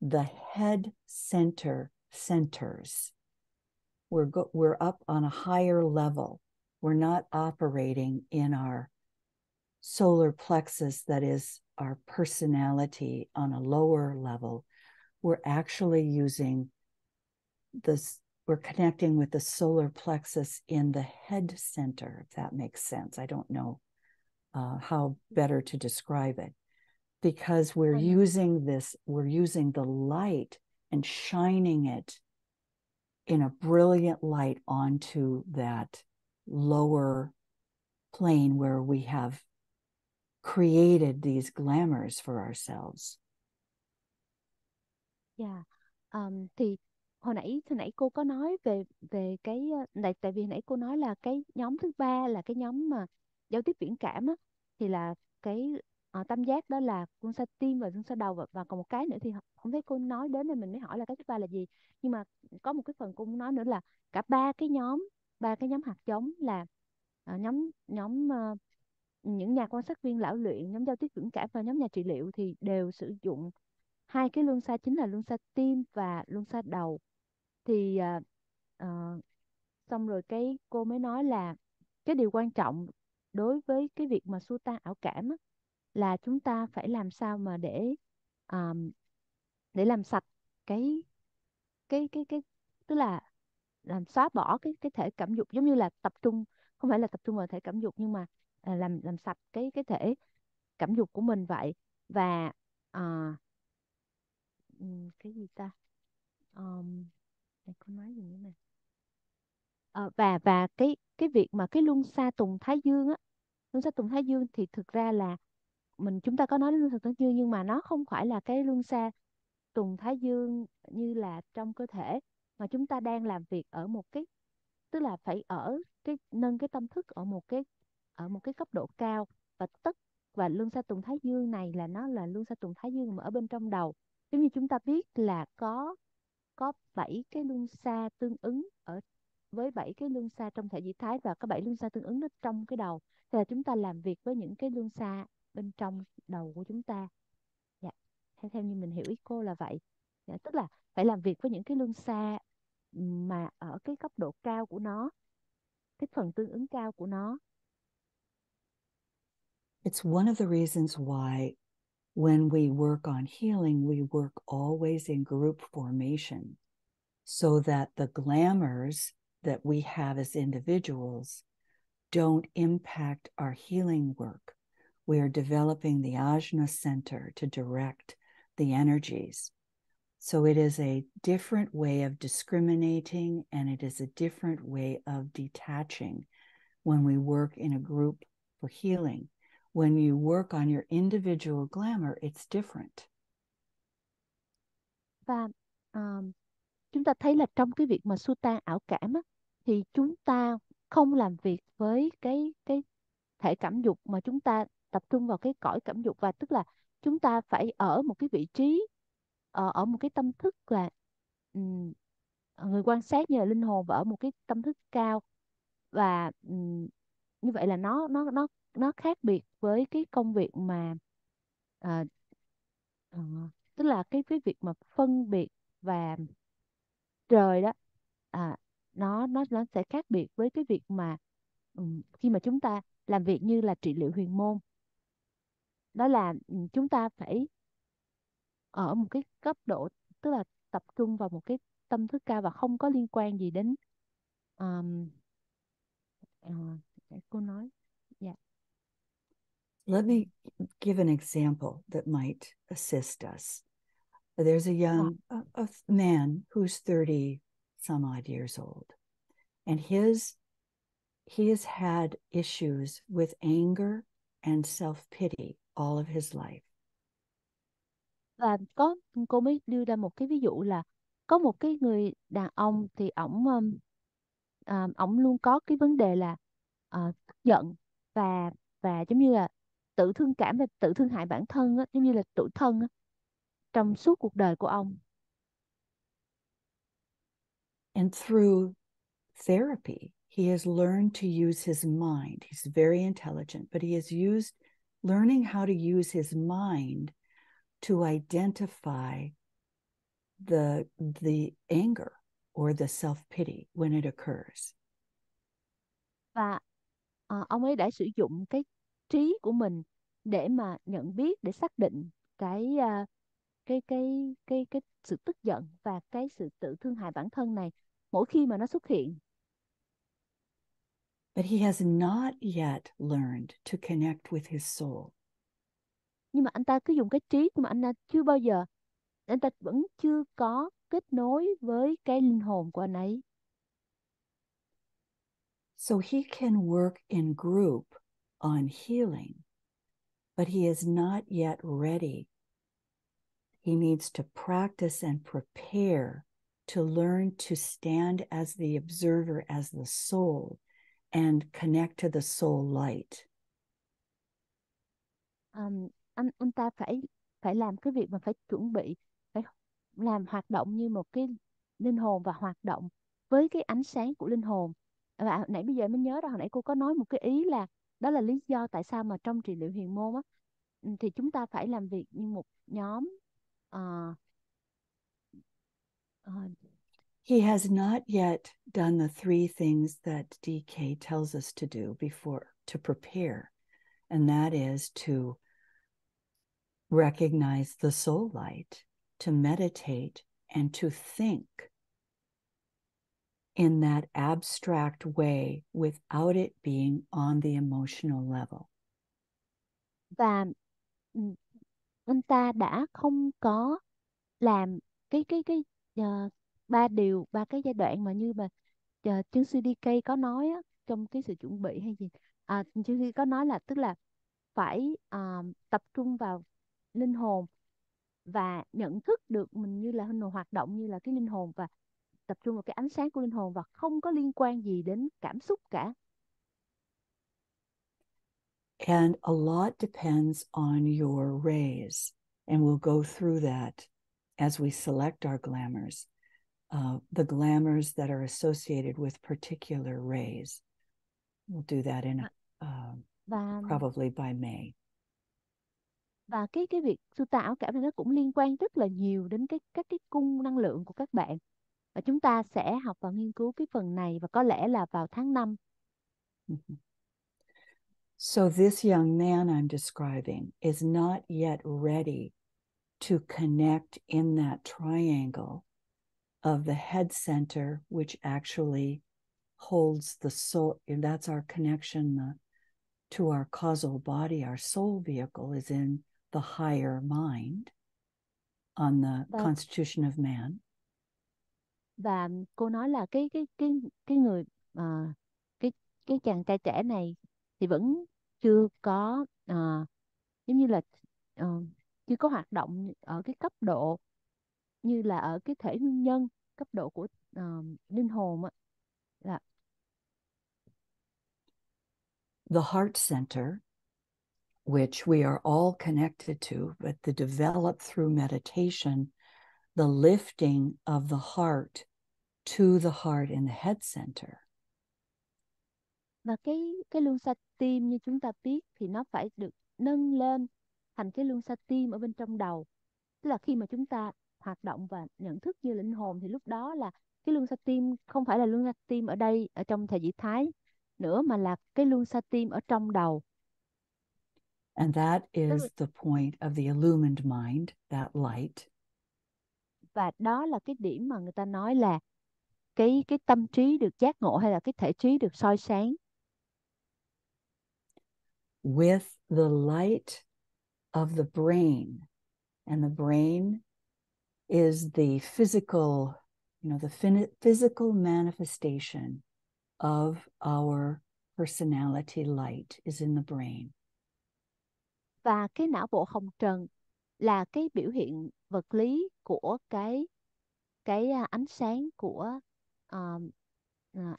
the head center centers. We're, go- we're up on a higher level. We're not operating in our solar plexus, that is our personality, on a lower level. We're actually using this, we're connecting with the solar plexus in the head center, if that makes sense. I don't know uh, how better to describe it because we're mm-hmm. using this we're using the light and shining it in a brilliant light onto that lower plane where we have created these glamours for ourselves yeah um, The hồi nãy hồi nãy cô có nói về về cái này tại vì nãy cô nói là cái nhóm thứ ba là cái nhóm mà giao tiếp viễn cảm á, thì là cái uh, tam giác đó là quân sa tim và quân sa đầu và, và còn một cái nữa thì không thấy cô nói đến nên mình mới hỏi là cái thứ ba là gì nhưng mà có một cái phần cô muốn nói nữa là cả ba cái nhóm ba cái nhóm hạt giống là uh, nhóm nhóm uh, những nhà quan sát viên lão luyện nhóm giao tiếp viễn cảm và nhóm nhà trị liệu thì đều sử dụng hai cái luân xa chính là luân xa tim và luân xa đầu thì uh, uh, xong rồi cái cô mới nói là cái điều quan trọng đối với cái việc mà xua tan ảo cảm á, là chúng ta phải làm sao mà để um, để làm sạch cái cái cái cái tức là làm xóa bỏ cái cái thể cảm dục giống như là tập trung không phải là tập trung vào thể cảm dục nhưng mà ờ, làm làm sạch cái cái thể cảm dục của mình vậy và à, cái gì ta um, để con nói gì nữa nè Ờ, và và cái cái việc mà cái luân xa tùng thái dương á luân xa tùng thái dương thì thực ra là mình chúng ta có nói đến luân xa tùng thái dương nhưng mà nó không phải là cái luân xa tùng thái dương như là trong cơ thể mà chúng ta đang làm việc ở một cái tức là phải ở cái nâng cái tâm thức ở một cái ở một cái cấp độ cao và tất và luân xa tùng thái dương này là nó là luân xa tùng thái dương mà ở bên trong đầu giống như chúng ta biết là có có bảy cái luân xa tương ứng ở với bảy cái luân xa trong thể dị thái và cái bảy luân xa tương ứng nó trong cái đầu thì là chúng ta làm việc với những cái luân xa bên trong đầu của chúng ta dạ theo, theo như mình hiểu ý cô là vậy dạ, tức là phải làm việc với những cái luân xa mà ở cái cấp độ cao của nó cái phần tương ứng cao của nó It's one of the reasons why when we work on healing, we work always in group formation so that the glamours that we have as individuals don't impact our healing work. We are developing the ajna center to direct the energies. So it is a different way of discriminating and it is a different way of detaching when we work in a group for healing. When you work on your individual glamour, it's different. But um, chúng ta thấy là trong cái việc mà xua tan ảo cảm á, thì chúng ta không làm việc với cái cái thể cảm dục mà chúng ta tập trung vào cái cõi cảm dục và tức là chúng ta phải ở một cái vị trí ở, ờ, ở một cái tâm thức là um, người quan sát như là linh hồn và ở một cái tâm thức cao và um, như vậy là nó nó nó nó khác biệt với cái công việc mà uh, uh, tức là cái cái việc mà phân biệt và trời đó à, nó nó nó sẽ khác biệt với cái việc mà khi mà chúng ta làm việc như là trị liệu huyền môn đó là chúng ta phải ở một cái cấp độ tức là tập trung vào một cái tâm thức cao và không có liên quan gì đến um, uh, cô nói yeah. Dạ. Let me give an example that might assist us. There's a young a, a man who's 30 some odd years old. And his he has had issues with anger and self-pity all of his life. Và có cô mới đưa ra một cái ví dụ là có một cái người đàn ông thì ổng à, ổng luôn có cái vấn đề là uh, giận và và giống như là tự thương cảm và tự thương hại bản thân á, giống như là tủi thân á, trong suốt cuộc đời của ông. And through therapy, he has learned to use his mind. He's very intelligent, but he has used learning how to use his mind to identify the the anger or the self-pity when it occurs. Và uh, ông ấy đã sử dụng cái trí của mình để mà nhận biết để xác định cái uh, cái cái cái cái sự tức giận và cái sự tự thương hại bản thân này mỗi khi mà nó xuất hiện. But he has not yet learned to connect with his soul. Nhưng mà anh ta cứ dùng cái trí nhưng mà anh ta chưa bao giờ anh ta vẫn chưa có kết nối với cái linh hồn của anh ấy. So he can work in group on healing, but he is not yet ready He needs to practice and prepare to learn to stand as the observer, as the soul, and connect to the soul light. Um, anh ông ta phải phải làm cái việc mà phải chuẩn bị, phải làm hoạt động như một cái linh hồn và hoạt động với cái ánh sáng của linh hồn. Và nãy bây giờ mới nhớ ra hồi nãy cô có nói một cái ý là đó là lý do tại sao mà trong trị liệu huyền môn á thì chúng ta phải làm việc như một nhóm uh, uh, he has not yet done the three things that DK tells us to do before to prepare, and that is to recognize the soul light, to meditate, and to think in that abstract way without it being on the emotional level. Mm, anh ta đã không có làm cái cái cái uh, ba điều ba cái giai đoạn mà như mà uh, chứng CDK có nói á, trong cái sự chuẩn bị hay gì à, chứng CDK có nói là tức là phải uh, tập trung vào linh hồn và nhận thức được mình như là linh hoạt động như là cái linh hồn và tập trung vào cái ánh sáng của linh hồn và không có liên quan gì đến cảm xúc cả And a lot depends on your rays. And we'll go through that as we select our glamours, uh, the glamours that are associated with particular rays. We'll do that in vâng. uh, và, probably by May. Và cái cái việc sư tạo cảm thấy nó cũng liên quan rất là nhiều đến cái các cái cung năng lượng của các bạn. Và chúng ta sẽ học và nghiên cứu cái phần này và có lẽ là vào tháng 5. So, this young man I'm describing is not yet ready to connect in that triangle of the head center, which actually holds the soul. And eh, that's our connection uh, to our causal body. Our soul vehicle is in the higher mind on the But, constitution of man. Và cô nói là cái cái cái cái người uh, cái cái chàng trai trẻ này thì vẫn chưa có uh, giống như là uh, chưa có hoạt động ở cái cấp độ như là ở cái thể nhân cấp độ của uh, linh hồn á là dạ. the heart center which we are all connected to but the develop through meditation the lifting of the heart to the heart in the head center và cái cái tim như chúng ta biết thì nó phải được nâng lên thành cái tim ở bên trong đầu tức là khi mà chúng ta hoạt động và nhận thức như linh hồn thì lúc đó là cái tim không phải là tim ở đây ở trong thời dị thái nữa mà là cái tim ở trong đầu And that is the point of the illumined mind, that light. Và đó là cái điểm mà người ta nói là cái cái tâm trí được giác ngộ hay là cái thể trí được soi sáng. with the light of the brain. And the brain is the physical, you know, the fin- physical manifestation of our personality light is in the brain. Và cái não bộ hồng trần là cái biểu hiện vật lý của cái cái ánh sáng của uh,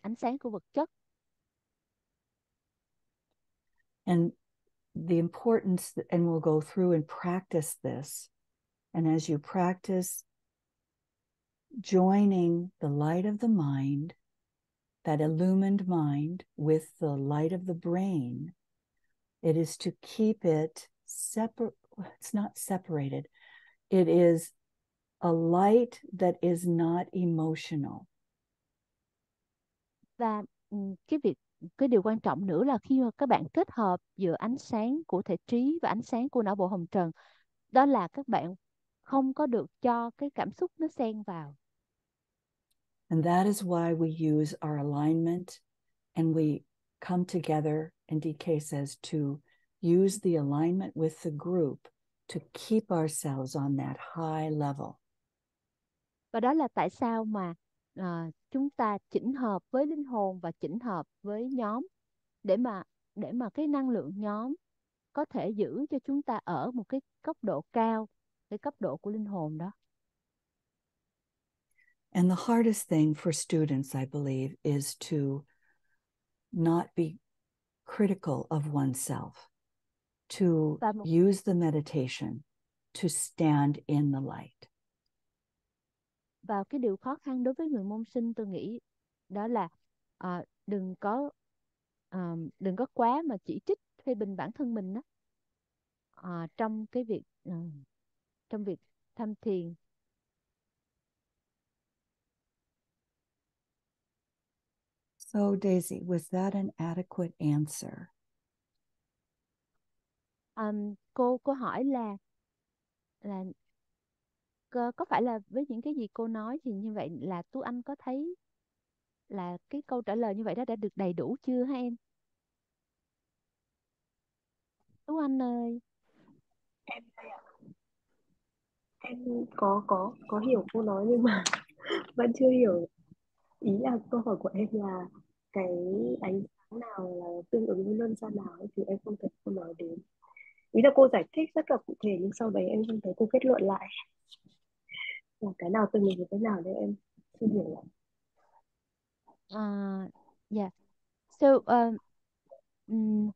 ánh sáng của vật chất and the importance, and we'll go through and practice this. And as you practice joining the light of the mind, that illumined mind, with the light of the brain, it is to keep it separate. It's not separated, it is a light that is not emotional. That keep mm, it cái điều quan trọng nữa là khi mà các bạn kết hợp giữa ánh sáng của thể trí và ánh sáng của não bộ hồng trần đó là các bạn không có được cho cái cảm xúc nó xen vào and that is why we use our alignment and we come together and DK says to use the alignment with the group to keep ourselves on that high level và đó là tại sao mà uh, chúng ta chỉnh hợp với linh hồn và chỉnh hợp với nhóm để mà để mà cái năng lượng nhóm có thể giữ cho chúng ta ở một cái cấp độ cao cái cấp độ của linh hồn đó And the hardest thing for students, I believe, is to not be critical of oneself, to use the meditation to stand in the light và cái điều khó khăn đối với người môn sinh tôi nghĩ đó là uh, đừng có uh, đừng có quá mà chỉ trích phê bình bản thân mình đó uh, ờ, trong cái việc uh, trong việc tham thiền So Daisy, was that an adequate answer? Um, cô cô hỏi là là có, phải là với những cái gì cô nói thì như vậy là Tú Anh có thấy là cái câu trả lời như vậy đó đã được đầy đủ chưa hả em? Tú Anh ơi. Em em có có có hiểu cô nói nhưng mà [LAUGHS] vẫn chưa hiểu ý là câu hỏi của em là cái ánh sáng nào là tương ứng với luân xa nào thì em không thể cô nói đến ý là cô giải thích rất là cụ thể nhưng sau đấy em không thấy cô kết luận lại cái nào tương ứng với cái nào em chưa hiểu lắm uh, yeah so um, um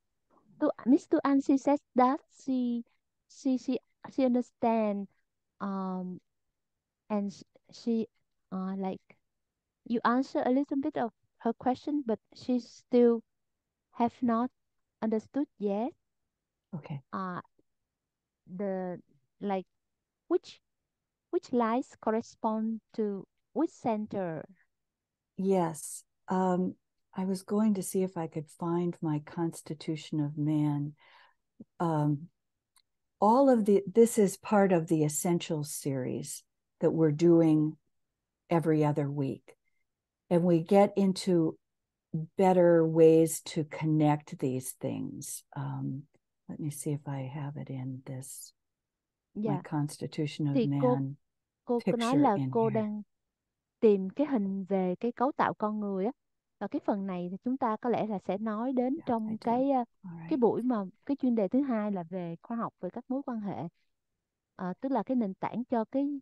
to Miss Tuan she says that she she she she understand um and she uh like you answer a little bit of her question but she still have not understood yet okay uh the like which which lights correspond to which center? Yes. Um, I was going to see if I could find my Constitution of Man. Um, all of the, this is part of the Essentials series that we're doing every other week. And we get into better ways to connect these things. Um, let me see if I have it in this yeah. my Constitution of Man. cô cứ nói là cô here. đang tìm cái hình về cái cấu tạo con người á và cái phần này thì chúng ta có lẽ là sẽ nói đến Yeah, dạ, trong cái à, All cái buổi mà cái chuyên đề thứ hai là về khoa học về các mối quan hệ Ờ, tức là cái nền tảng cho cái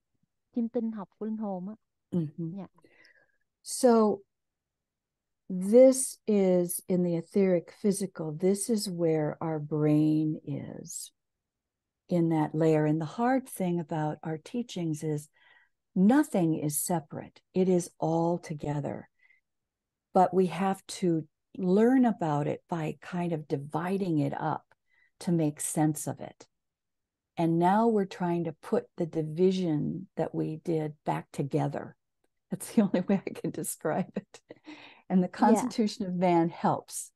chim tinh học của linh hồn á Mhm. Dạ. So this is in the etheric physical. This is where our brain is. in that layer. And the hard thing about our teachings is nothing is separate, it is all together. But we have to learn about it by kind of dividing it up to make sense of it. And now we're trying to put the division that we did back together. That's the [LAUGHS] only way I can describe it. And the Constitution yeah. of Man helps.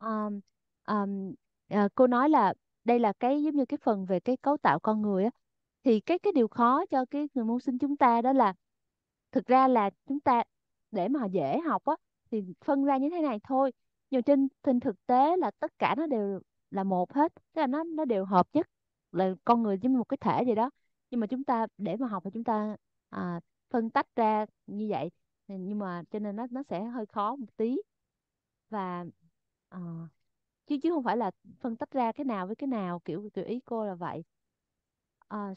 Um, um, à, cô nói là đây là cái giống như cái phần về cái cấu tạo con người á thì cái cái điều khó cho cái người môn sinh chúng ta đó là thực ra là chúng ta để mà dễ học á thì phân ra như thế này thôi nhưng trên trên thực tế là tất cả nó đều là một hết tức là nó nó đều hợp nhất là con người giống như một cái thể gì đó nhưng mà chúng ta để mà học thì chúng ta à, phân tách ra như vậy nhưng mà cho nên nó nó sẽ hơi khó một tí và à, chứ chứ không phải là phân tách ra cái nào với cái nào kiểu kiểu ý cô là vậy uh,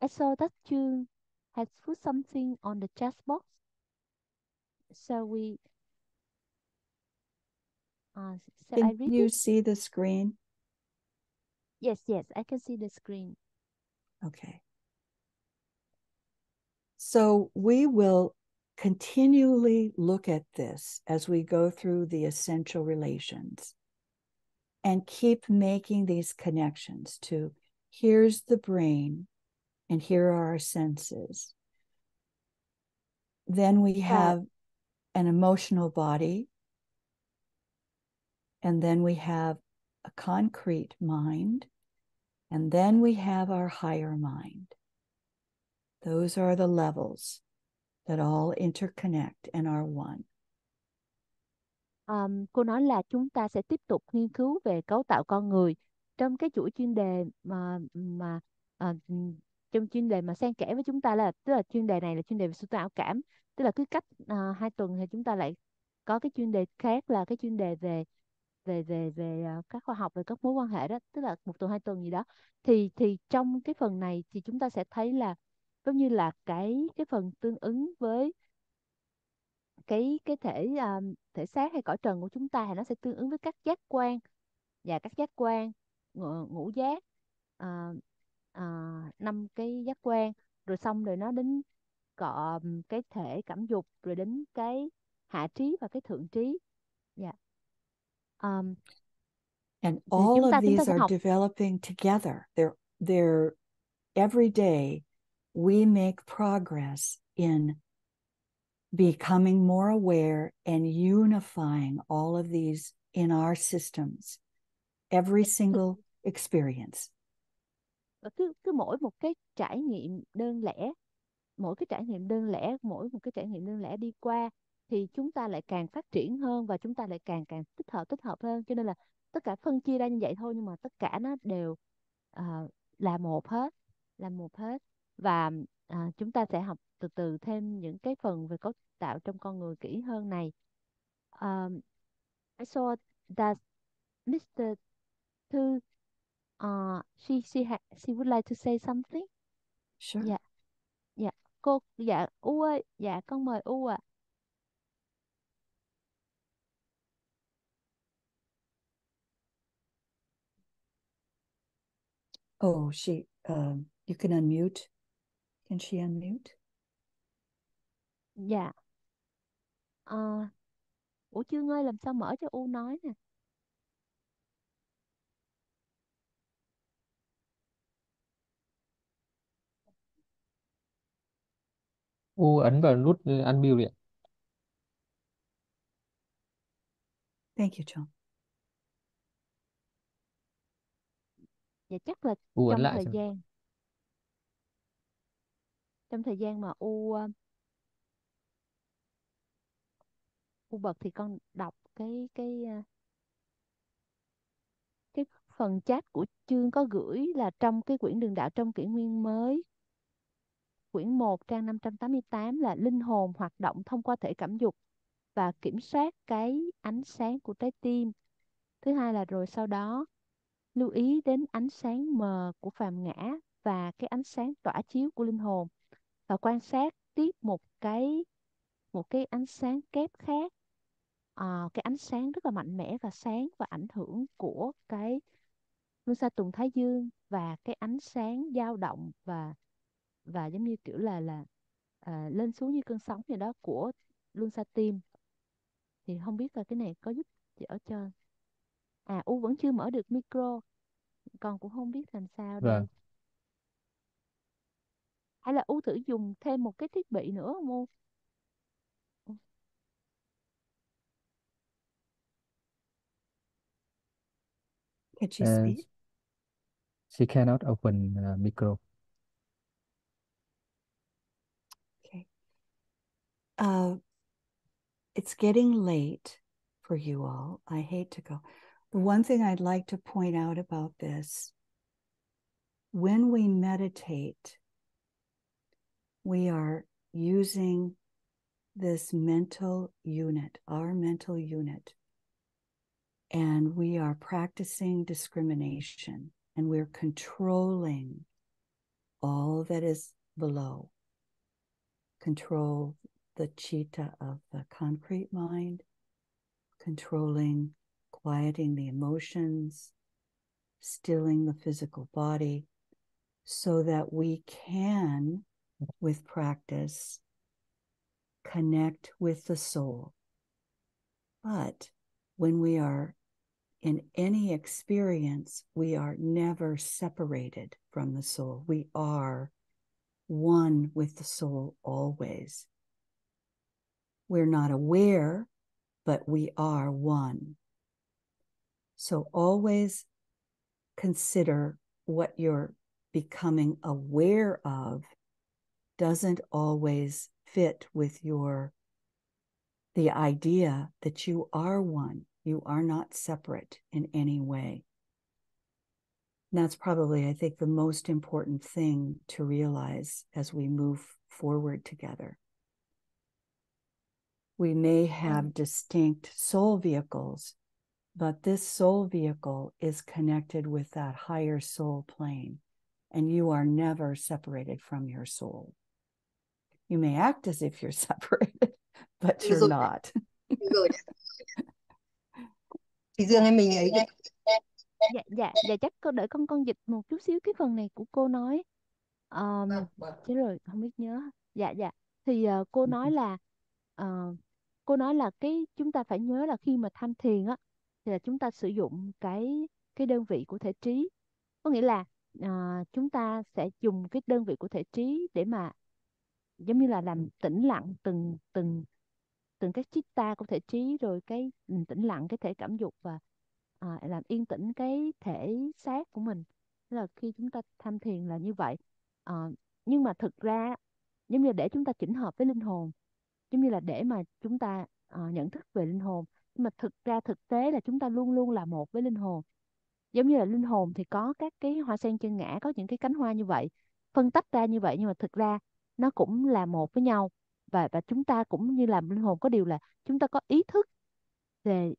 I saw that June had put something on the chat box so we uh, so can I read you it? see the screen yes yes I can see the screen okay so we will continually look at this as we go through the essential relations and keep making these connections to here's the brain and here are our senses. Then we have an emotional body. And then we have a concrete mind. And then we have our higher mind. Those are the levels that all interconnect and are one. um, cô nói là chúng ta sẽ tiếp tục nghiên cứu về cấu tạo con người trong cái chuỗi chuyên đề mà mà uh, trong chuyên đề mà xen kẽ với chúng ta là tức là chuyên đề này là chuyên đề về sưu tầm ảo cảm tức là cứ cách uh, hai tuần thì chúng ta lại có cái chuyên đề khác là cái chuyên đề về về về về ờ, các khoa học về các mối quan hệ đó tức là một tuần hai tuần gì đó thì thì trong cái phần này thì chúng ta sẽ thấy là giống như là cái cái phần tương ứng với cái cái thể um, thể xác hay cõi trần của chúng ta thì nó sẽ tương ứng với các giác quan và các giác quan ngũ, ngũ giác ờ, ờ, năm à, à, cái giác quan rồi xong rồi nó đến cọ cái thể cảm dục rồi đến cái hạ trí và cái thượng trí yeah. Dạ. um, and all of ta, these are học. developing together they're they're every day we make progress in becoming more aware and unifying all of these in our systems, every single experience. cứ cứ mỗi một cái trải nghiệm đơn lẻ, mỗi cái trải nghiệm đơn lẻ, mỗi một cái trải nghiệm đơn lẻ đi qua thì chúng ta lại càng phát triển hơn và chúng ta lại càng càng tích hợp tích hợp hơn. Cho nên là tất cả phân chia ra như vậy thôi nhưng mà tất cả nó đều uh, là một hết, là một hết và uh, chúng ta sẽ học từ từ thêm những cái phần về cấu tạo trong con người kỹ hơn này. Um, so does Mr. Thu uh, she she ha she would like to say something. Sure. Dạ. Dạ. Cô dạ U ơi, dạ con mời U ạ. À. Oh, she um, you can unmute. Can she unmute? dạ ờ ủa chương ơi làm sao mở cho u nói nè U ấn vào nút unmute đi ạ. Thank you, John. dạ chắc là U ấn trong lại thời xem. gian trong thời gian mà u khu vực thì con đọc cái cái ờ, cái phần chat của chương có gửi là trong cái quyển đường đạo trong kỷ nguyên mới quyển 1 trang 588 là linh hồn hoạt động thông qua thể cảm dục và kiểm soát cái ánh sáng của trái tim. Thứ hai là rồi sau đó lưu ý đến ánh sáng mờ của phàm ngã và cái ánh sáng tỏa chiếu của linh hồn và quan sát tiếp một cái một cái ánh sáng kép khác ờ, cái ánh sáng rất là mạnh mẽ và sáng và ảnh hưởng của cái luân xa tuần thái dương và cái ánh sáng dao động và và giống như kiểu là là à, lên xuống như cơn sóng gì đó của luân xa tim thì không biết là cái này có giúp đỡ cho à u vẫn chưa mở được micro còn cũng không biết làm sao đây Vâng, hay là u thử dùng thêm một cái thiết bị nữa không u Can she and speak? she cannot open the micro. Okay. Uh, it's getting late for you all. I hate to go. The one thing I'd like to point out about this when we meditate, we are using this mental unit, our mental unit, and we are practicing discrimination and we're controlling all that is below. Control the chitta of the concrete mind, controlling, quieting the emotions, stilling the physical body, so that we can, with practice, connect with the soul. But when we are in any experience, we are never separated from the soul. We are one with the soul always. We're not aware, but we are one. So always consider what you're becoming aware of doesn't always fit with your the idea that you are one, you are not separate in any way. And that's probably, I think, the most important thing to realize as we move forward together. We may have distinct soul vehicles, but this soul vehicle is connected with that higher soul plane, and you are never separated from your soul. You may act as if you're [LAUGHS] separated, but you're rồi. not. Thì Dương em mình ấy cái dạ dạ dạ chắc cô đợi con con dịch một chút xíu cái phần này của cô nói um, vâng, vâng. chứ rồi không biết nhớ dạ dạ thì uh, cô ừ. nói là uh, cô nói là cái chúng ta phải nhớ là khi mà tham thiền á thì là chúng ta sử dụng cái cái đơn vị của thể trí có nghĩa là uh, chúng ta sẽ dùng cái đơn vị của thể trí để mà giống như là làm ừ. tĩnh lặng từng từng từng cái ta của thể trí rồi cái tĩnh lặng cái thể cảm dục và à, làm yên tĩnh cái thể xác của mình là khi chúng ta tham thiền là như vậy à, nhưng mà thực ra giống như để chúng ta chỉnh hợp với linh hồn giống như là để mà chúng ta à, nhận thức về linh hồn nhưng mà thực ra thực tế là chúng ta luôn luôn là một với linh hồn giống như là linh hồn thì có các cái hoa sen chân ngã có những cái cánh hoa như vậy phân tách ra như vậy nhưng mà thực ra nó cũng là một với nhau và và chúng ta cũng như là linh hồn có điều là chúng ta có ý thức về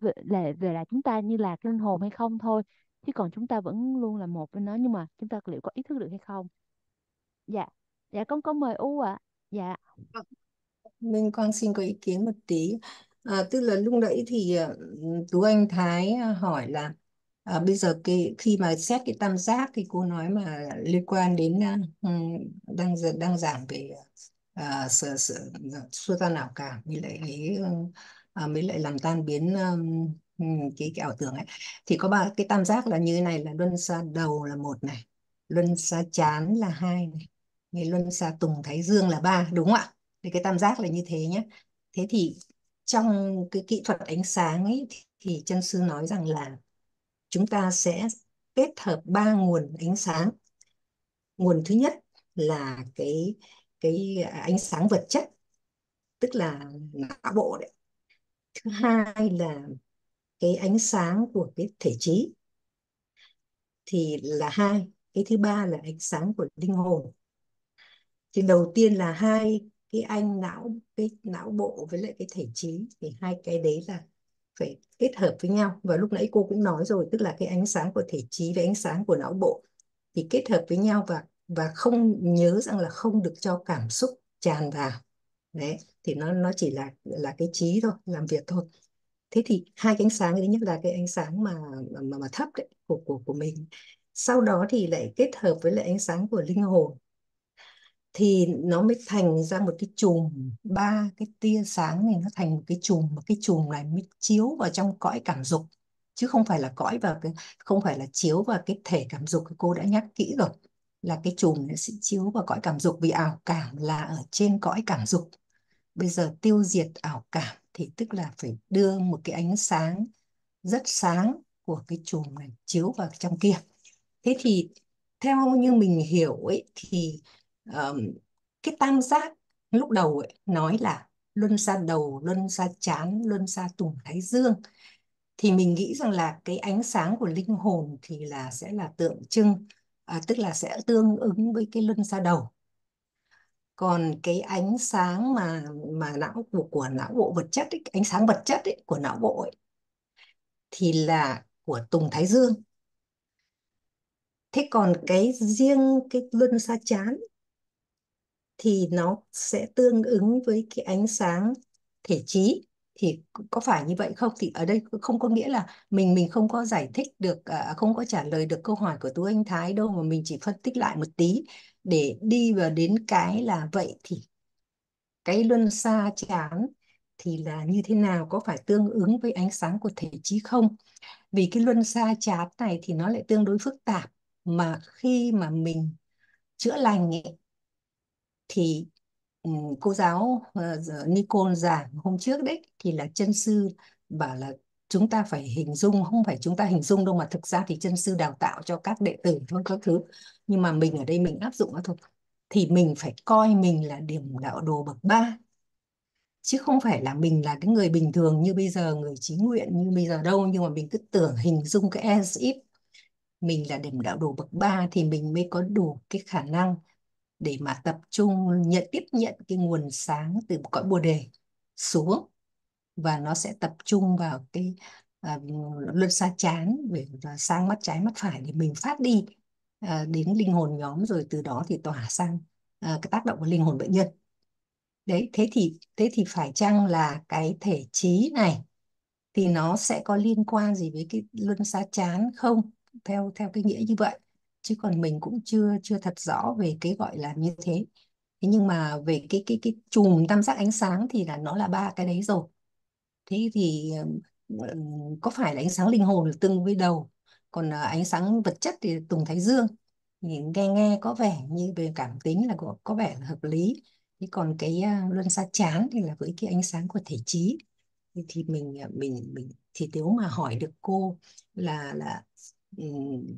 về về là chúng ta như là linh hồn hay không thôi chứ còn chúng ta vẫn luôn là một với nó nhưng mà chúng ta liệu có ý thức được hay không dạ dạ con có mời u ạ à. dạ mình con xin có ý kiến một tí à, tức là lúc nãy thì ờ, tú anh Thái ờ, hỏi là à, bây giờ cái khi mà xét cái tam giác thì cô nói mà liên quan đến ừ, đang đang giảng về à, sự, sự, xua tan ảo cảm với lại cái à, mới lại làm tan biến um, cái, cái ảo tưởng ấy thì có ba cái tam giác là như này là luân xa đầu là một này luân xa chán là hai này cái luân xa tùng thái dương là ba đúng không ạ thì cái tam giác là như thế nhé thế thì trong cái kỹ thuật ánh sáng ấy thì chân sư nói rằng là chúng ta sẽ kết hợp ba nguồn ánh sáng nguồn thứ nhất là cái cái à, ánh sáng vật chất tức là não bộ đấy thứ hai là cái ánh sáng của cái thể trí thì là hai cái thứ ba là ánh sáng của linh hồn thì đầu tiên là hai cái anh não cái não bộ với lại cái thể trí thì hai cái đấy là phải kết hợp với nhau và lúc nãy cô cũng nói rồi tức là cái ánh sáng của thể trí với ánh sáng của não bộ thì kết hợp với nhau và và không nhớ rằng là không được cho cảm xúc tràn vào đấy thì nó nó chỉ là là cái trí thôi làm việc thôi thế thì hai cái ánh sáng thứ nhất là cái ánh sáng mà mà mà thấp đấy của của của mình sau đó thì lại kết hợp với lại ánh sáng của linh hồn thì nó mới thành ra một cái chùm ba cái tia sáng này nó thành một cái chùm một cái chùm này mới chiếu vào trong cõi cảm dục chứ không phải là cõi vào cái không phải là chiếu vào cái thể cảm dục cô đã nhắc kỹ rồi là cái chùm nó sẽ chiếu vào cõi cảm dục vì ảo cảm là ở trên cõi cảm dục bây giờ tiêu diệt ảo cảm thì tức là phải đưa một cái ánh sáng rất sáng của cái chùm này chiếu vào trong kia thế thì theo như mình hiểu ấy thì um, cái tam giác lúc đầu ấy, nói là luân xa đầu luân xa chán luân xa tùng thái dương thì mình nghĩ rằng là cái ánh sáng của linh hồn thì là sẽ là tượng trưng à, tức là sẽ tương ứng với cái luân xa đầu còn cái ánh sáng mà mà não của của não bộ vật chất ấy, ánh sáng vật chất ấy, của não bộ ấy, thì là của tùng thái dương thế còn cái riêng cái luân xa chán thì nó sẽ tương ứng với cái ánh sáng thể trí thì có phải như vậy không thì ở đây không có nghĩa là mình mình không có giải thích được à, à, không có trả lời được câu hỏi của tú anh thái đâu mà mình chỉ phân tích lại một tí để đi vào đến cái là vậy thì cái luân xa chán thì là như thế nào có phải tương ứng với ánh sáng của thể trí không vì cái luân xa chán này thì nó lại tương đối phức tạp mà khi mà mình chữa lành ấy, thì Ừ, cô giáo ờ, Nicole giảng hôm trước đấy thì là chân sư bảo là chúng ta phải hình dung không phải chúng ta hình dung đâu mà thực ra thì chân sư đào tạo cho các đệ tử thôi các thứ nhưng mà mình ở đây mình áp dụng nó thôi thì mình phải coi mình là điểm đạo đồ bậc ba chứ không phải là mình là cái người bình thường như bây giờ người trí nguyện như bây giờ đâu nhưng mà mình cứ tưởng hình dung cái as if mình là điểm đạo đồ bậc ba thì mình mới có đủ cái khả năng để mà tập trung nhận tiếp nhận cái nguồn sáng từ cõi bồ đề xuống và nó sẽ tập trung vào cái uh, luân xa chán về à, sang mắt trái mắt phải để mình phát đi uh, đến linh hồn nhóm rồi từ đó thì tỏa sang uh, cái tác động của linh hồn bệnh nhân đấy thế thì thế thì phải chăng là cái thể trí này thì nó sẽ có liên quan gì với cái luân xa chán không theo theo cái nghĩa như vậy chứ còn mình cũng chưa chưa thật rõ về cái gọi là như thế thế nhưng mà về cái cái cái chùm tam giác ánh sáng thì là nó là ba cái đấy rồi thế thì có phải là ánh sáng linh hồn tương với đầu còn à, ánh sáng vật chất thì tùng thái dương nhìn nghe nghe có vẻ như về cảm tính là có, có vẻ là hợp lý thế còn cái à, luân xa chán thì là với cái ánh sáng của thể trí thì mình à, mình mình thì nếu mà hỏi được cô là là Ừ,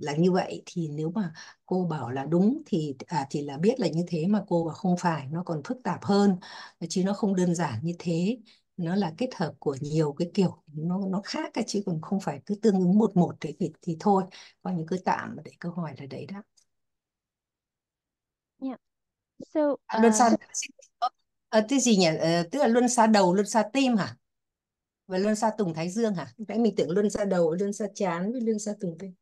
là như vậy thì nếu mà cô bảo là đúng thì à, thì là biết là như thế mà cô bảo không phải nó còn phức tạp hơn chứ nó không đơn giản như thế nó là kết hợp của nhiều cái kiểu nó nó khác cả chứ còn không phải cứ tương ứng một một thế thì, thì thôi coi như cứ tạm để câu hỏi là đấy đó yeah. so, uh... à, luân uh, xa à, cái gì nhỉ à, tức là luân xa đầu luân xa tim hả và luân xa tùng thái dương hả vậy mình tưởng luân xa đầu luân xa chán với luân xa tùng tim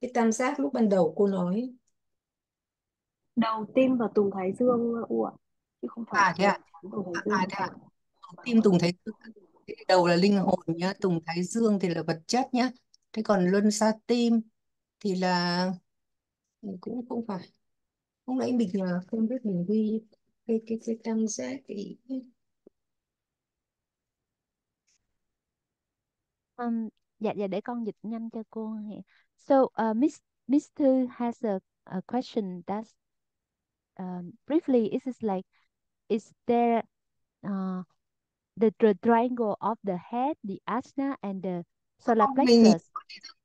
cái tam giác lúc ban đầu cô nói đầu tim và tùng thái dương ủa chứ không phải à thế à tùng thái à, dương. à thế à tim tùng thái dương đầu là linh hồn nhá tùng thái dương thì là vật chất nhá thế còn luân xa tim thì là cũng cũng phải lúc nãy mình là không biết mình ghi cái cái cái tam giác thì um, vâng, dạ dạ để con dịch nhanh cho cô So, uh, Miss Mister has a, a question that's um, briefly. It is like, is there uh, the, the triangle of the head, the asana, and the solar plexus?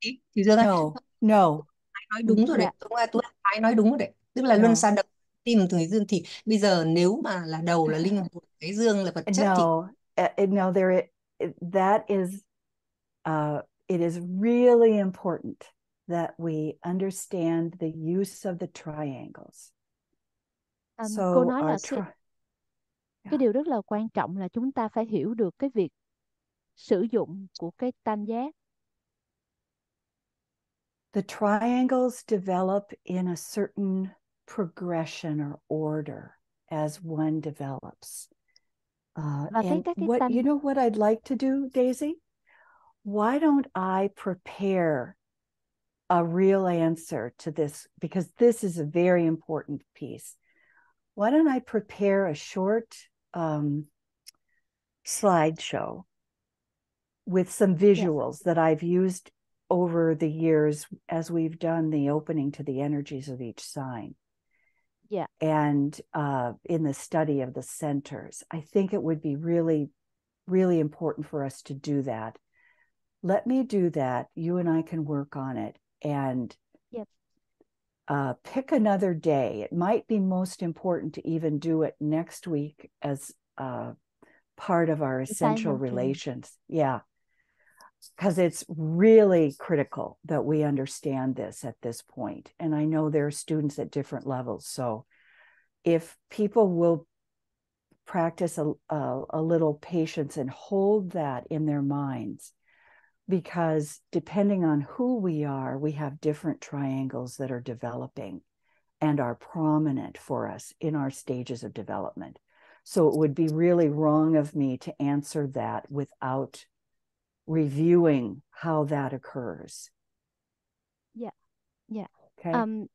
Thì giờ no, no. Nói đúng rồi đấy. Tôi là tôi Thái nói đúng rồi đấy. Tức là luân xa đập tim từ dương thì bây giờ nếu mà là đầu là linh hồn, [LAUGHS] cái dương là vật chất thì uh, uh, no, there it, that is uh, it is really important that we understand the use of the triangles. Um, so cô nói là tri- yeah. cái điều rất là quan trọng là chúng ta phải hiểu được cái việc sử dụng của cái tam giác. The triangles develop in a certain progression or order as one develops. Uh, and what tam... you know what I'd like to do, Daisy? Why don't I prepare a real answer to this because this is a very important piece. Why don't I prepare a short um, slideshow with some visuals yes. that I've used over the years as we've done the opening to the energies of each sign? Yeah. And uh, in the study of the centers, I think it would be really, really important for us to do that. Let me do that. You and I can work on it and uh, pick another day. It might be most important to even do it next week as uh, part of our essential relations. Yeah. Because it's really critical that we understand this at this point. And I know there are students at different levels. So if people will practice a, a, a little patience and hold that in their minds, because depending on who we are, we have different triangles that are developing and are prominent for us in our stages of development. So it would be really wrong of me to answer that without reviewing how that occurs. Yeah, yeah. Okay. Um,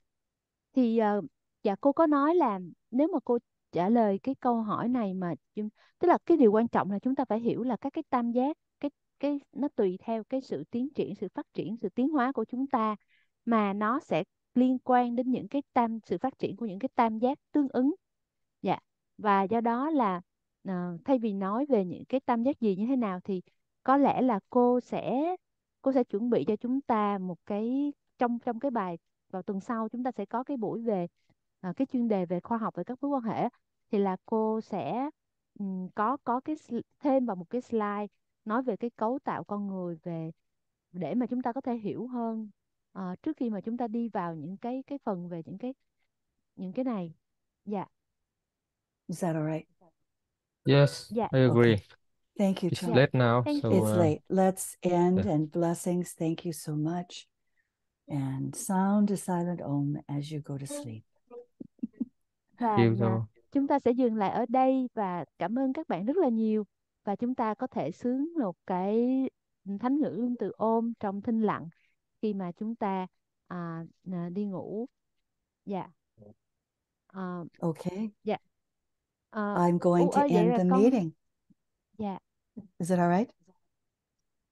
thì uh, dạ cô có nói là nếu mà cô trả lời cái câu hỏi này mà tức là cái điều quan trọng là chúng ta phải hiểu là các cái tam giác cái nó tùy theo cái sự tiến triển sự phát triển sự tiến hóa của chúng ta mà nó sẽ liên quan đến những cái tam sự phát triển của những cái tam giác tương ứng dạ và do đó là uh, thay vì nói về những cái tam giác gì như thế nào thì có lẽ là cô sẽ cô sẽ chuẩn bị cho chúng ta một cái trong trong cái bài vào tuần sau chúng ta sẽ có cái buổi về uh, cái chuyên đề về khoa học về các mối quan hệ thì là cô sẽ um, có có cái thêm vào một cái slide nói về cái cấu tạo con người về để mà chúng ta có thể hiểu hơn uh, trước khi mà chúng ta đi vào những cái cái phần về những cái những cái này dạ yeah. is that alright yes yeah. Dạ, I agree okay. thank you it's late now thank so it's uh, late let's end yeah. and blessings thank you so much and sound a silent om as you go to sleep và chúng ta sẽ dừng lại ở đây và cảm ơn các bạn rất là nhiều và chúng ta có thể sướng một cái thánh ngữ luân từ ôm trong thinh lặng khi mà chúng ta à, à đi ngủ dạ yeah. À, uh, okay yeah dạ. uh, à, I'm going to end the con... meeting yeah dạ. is it all right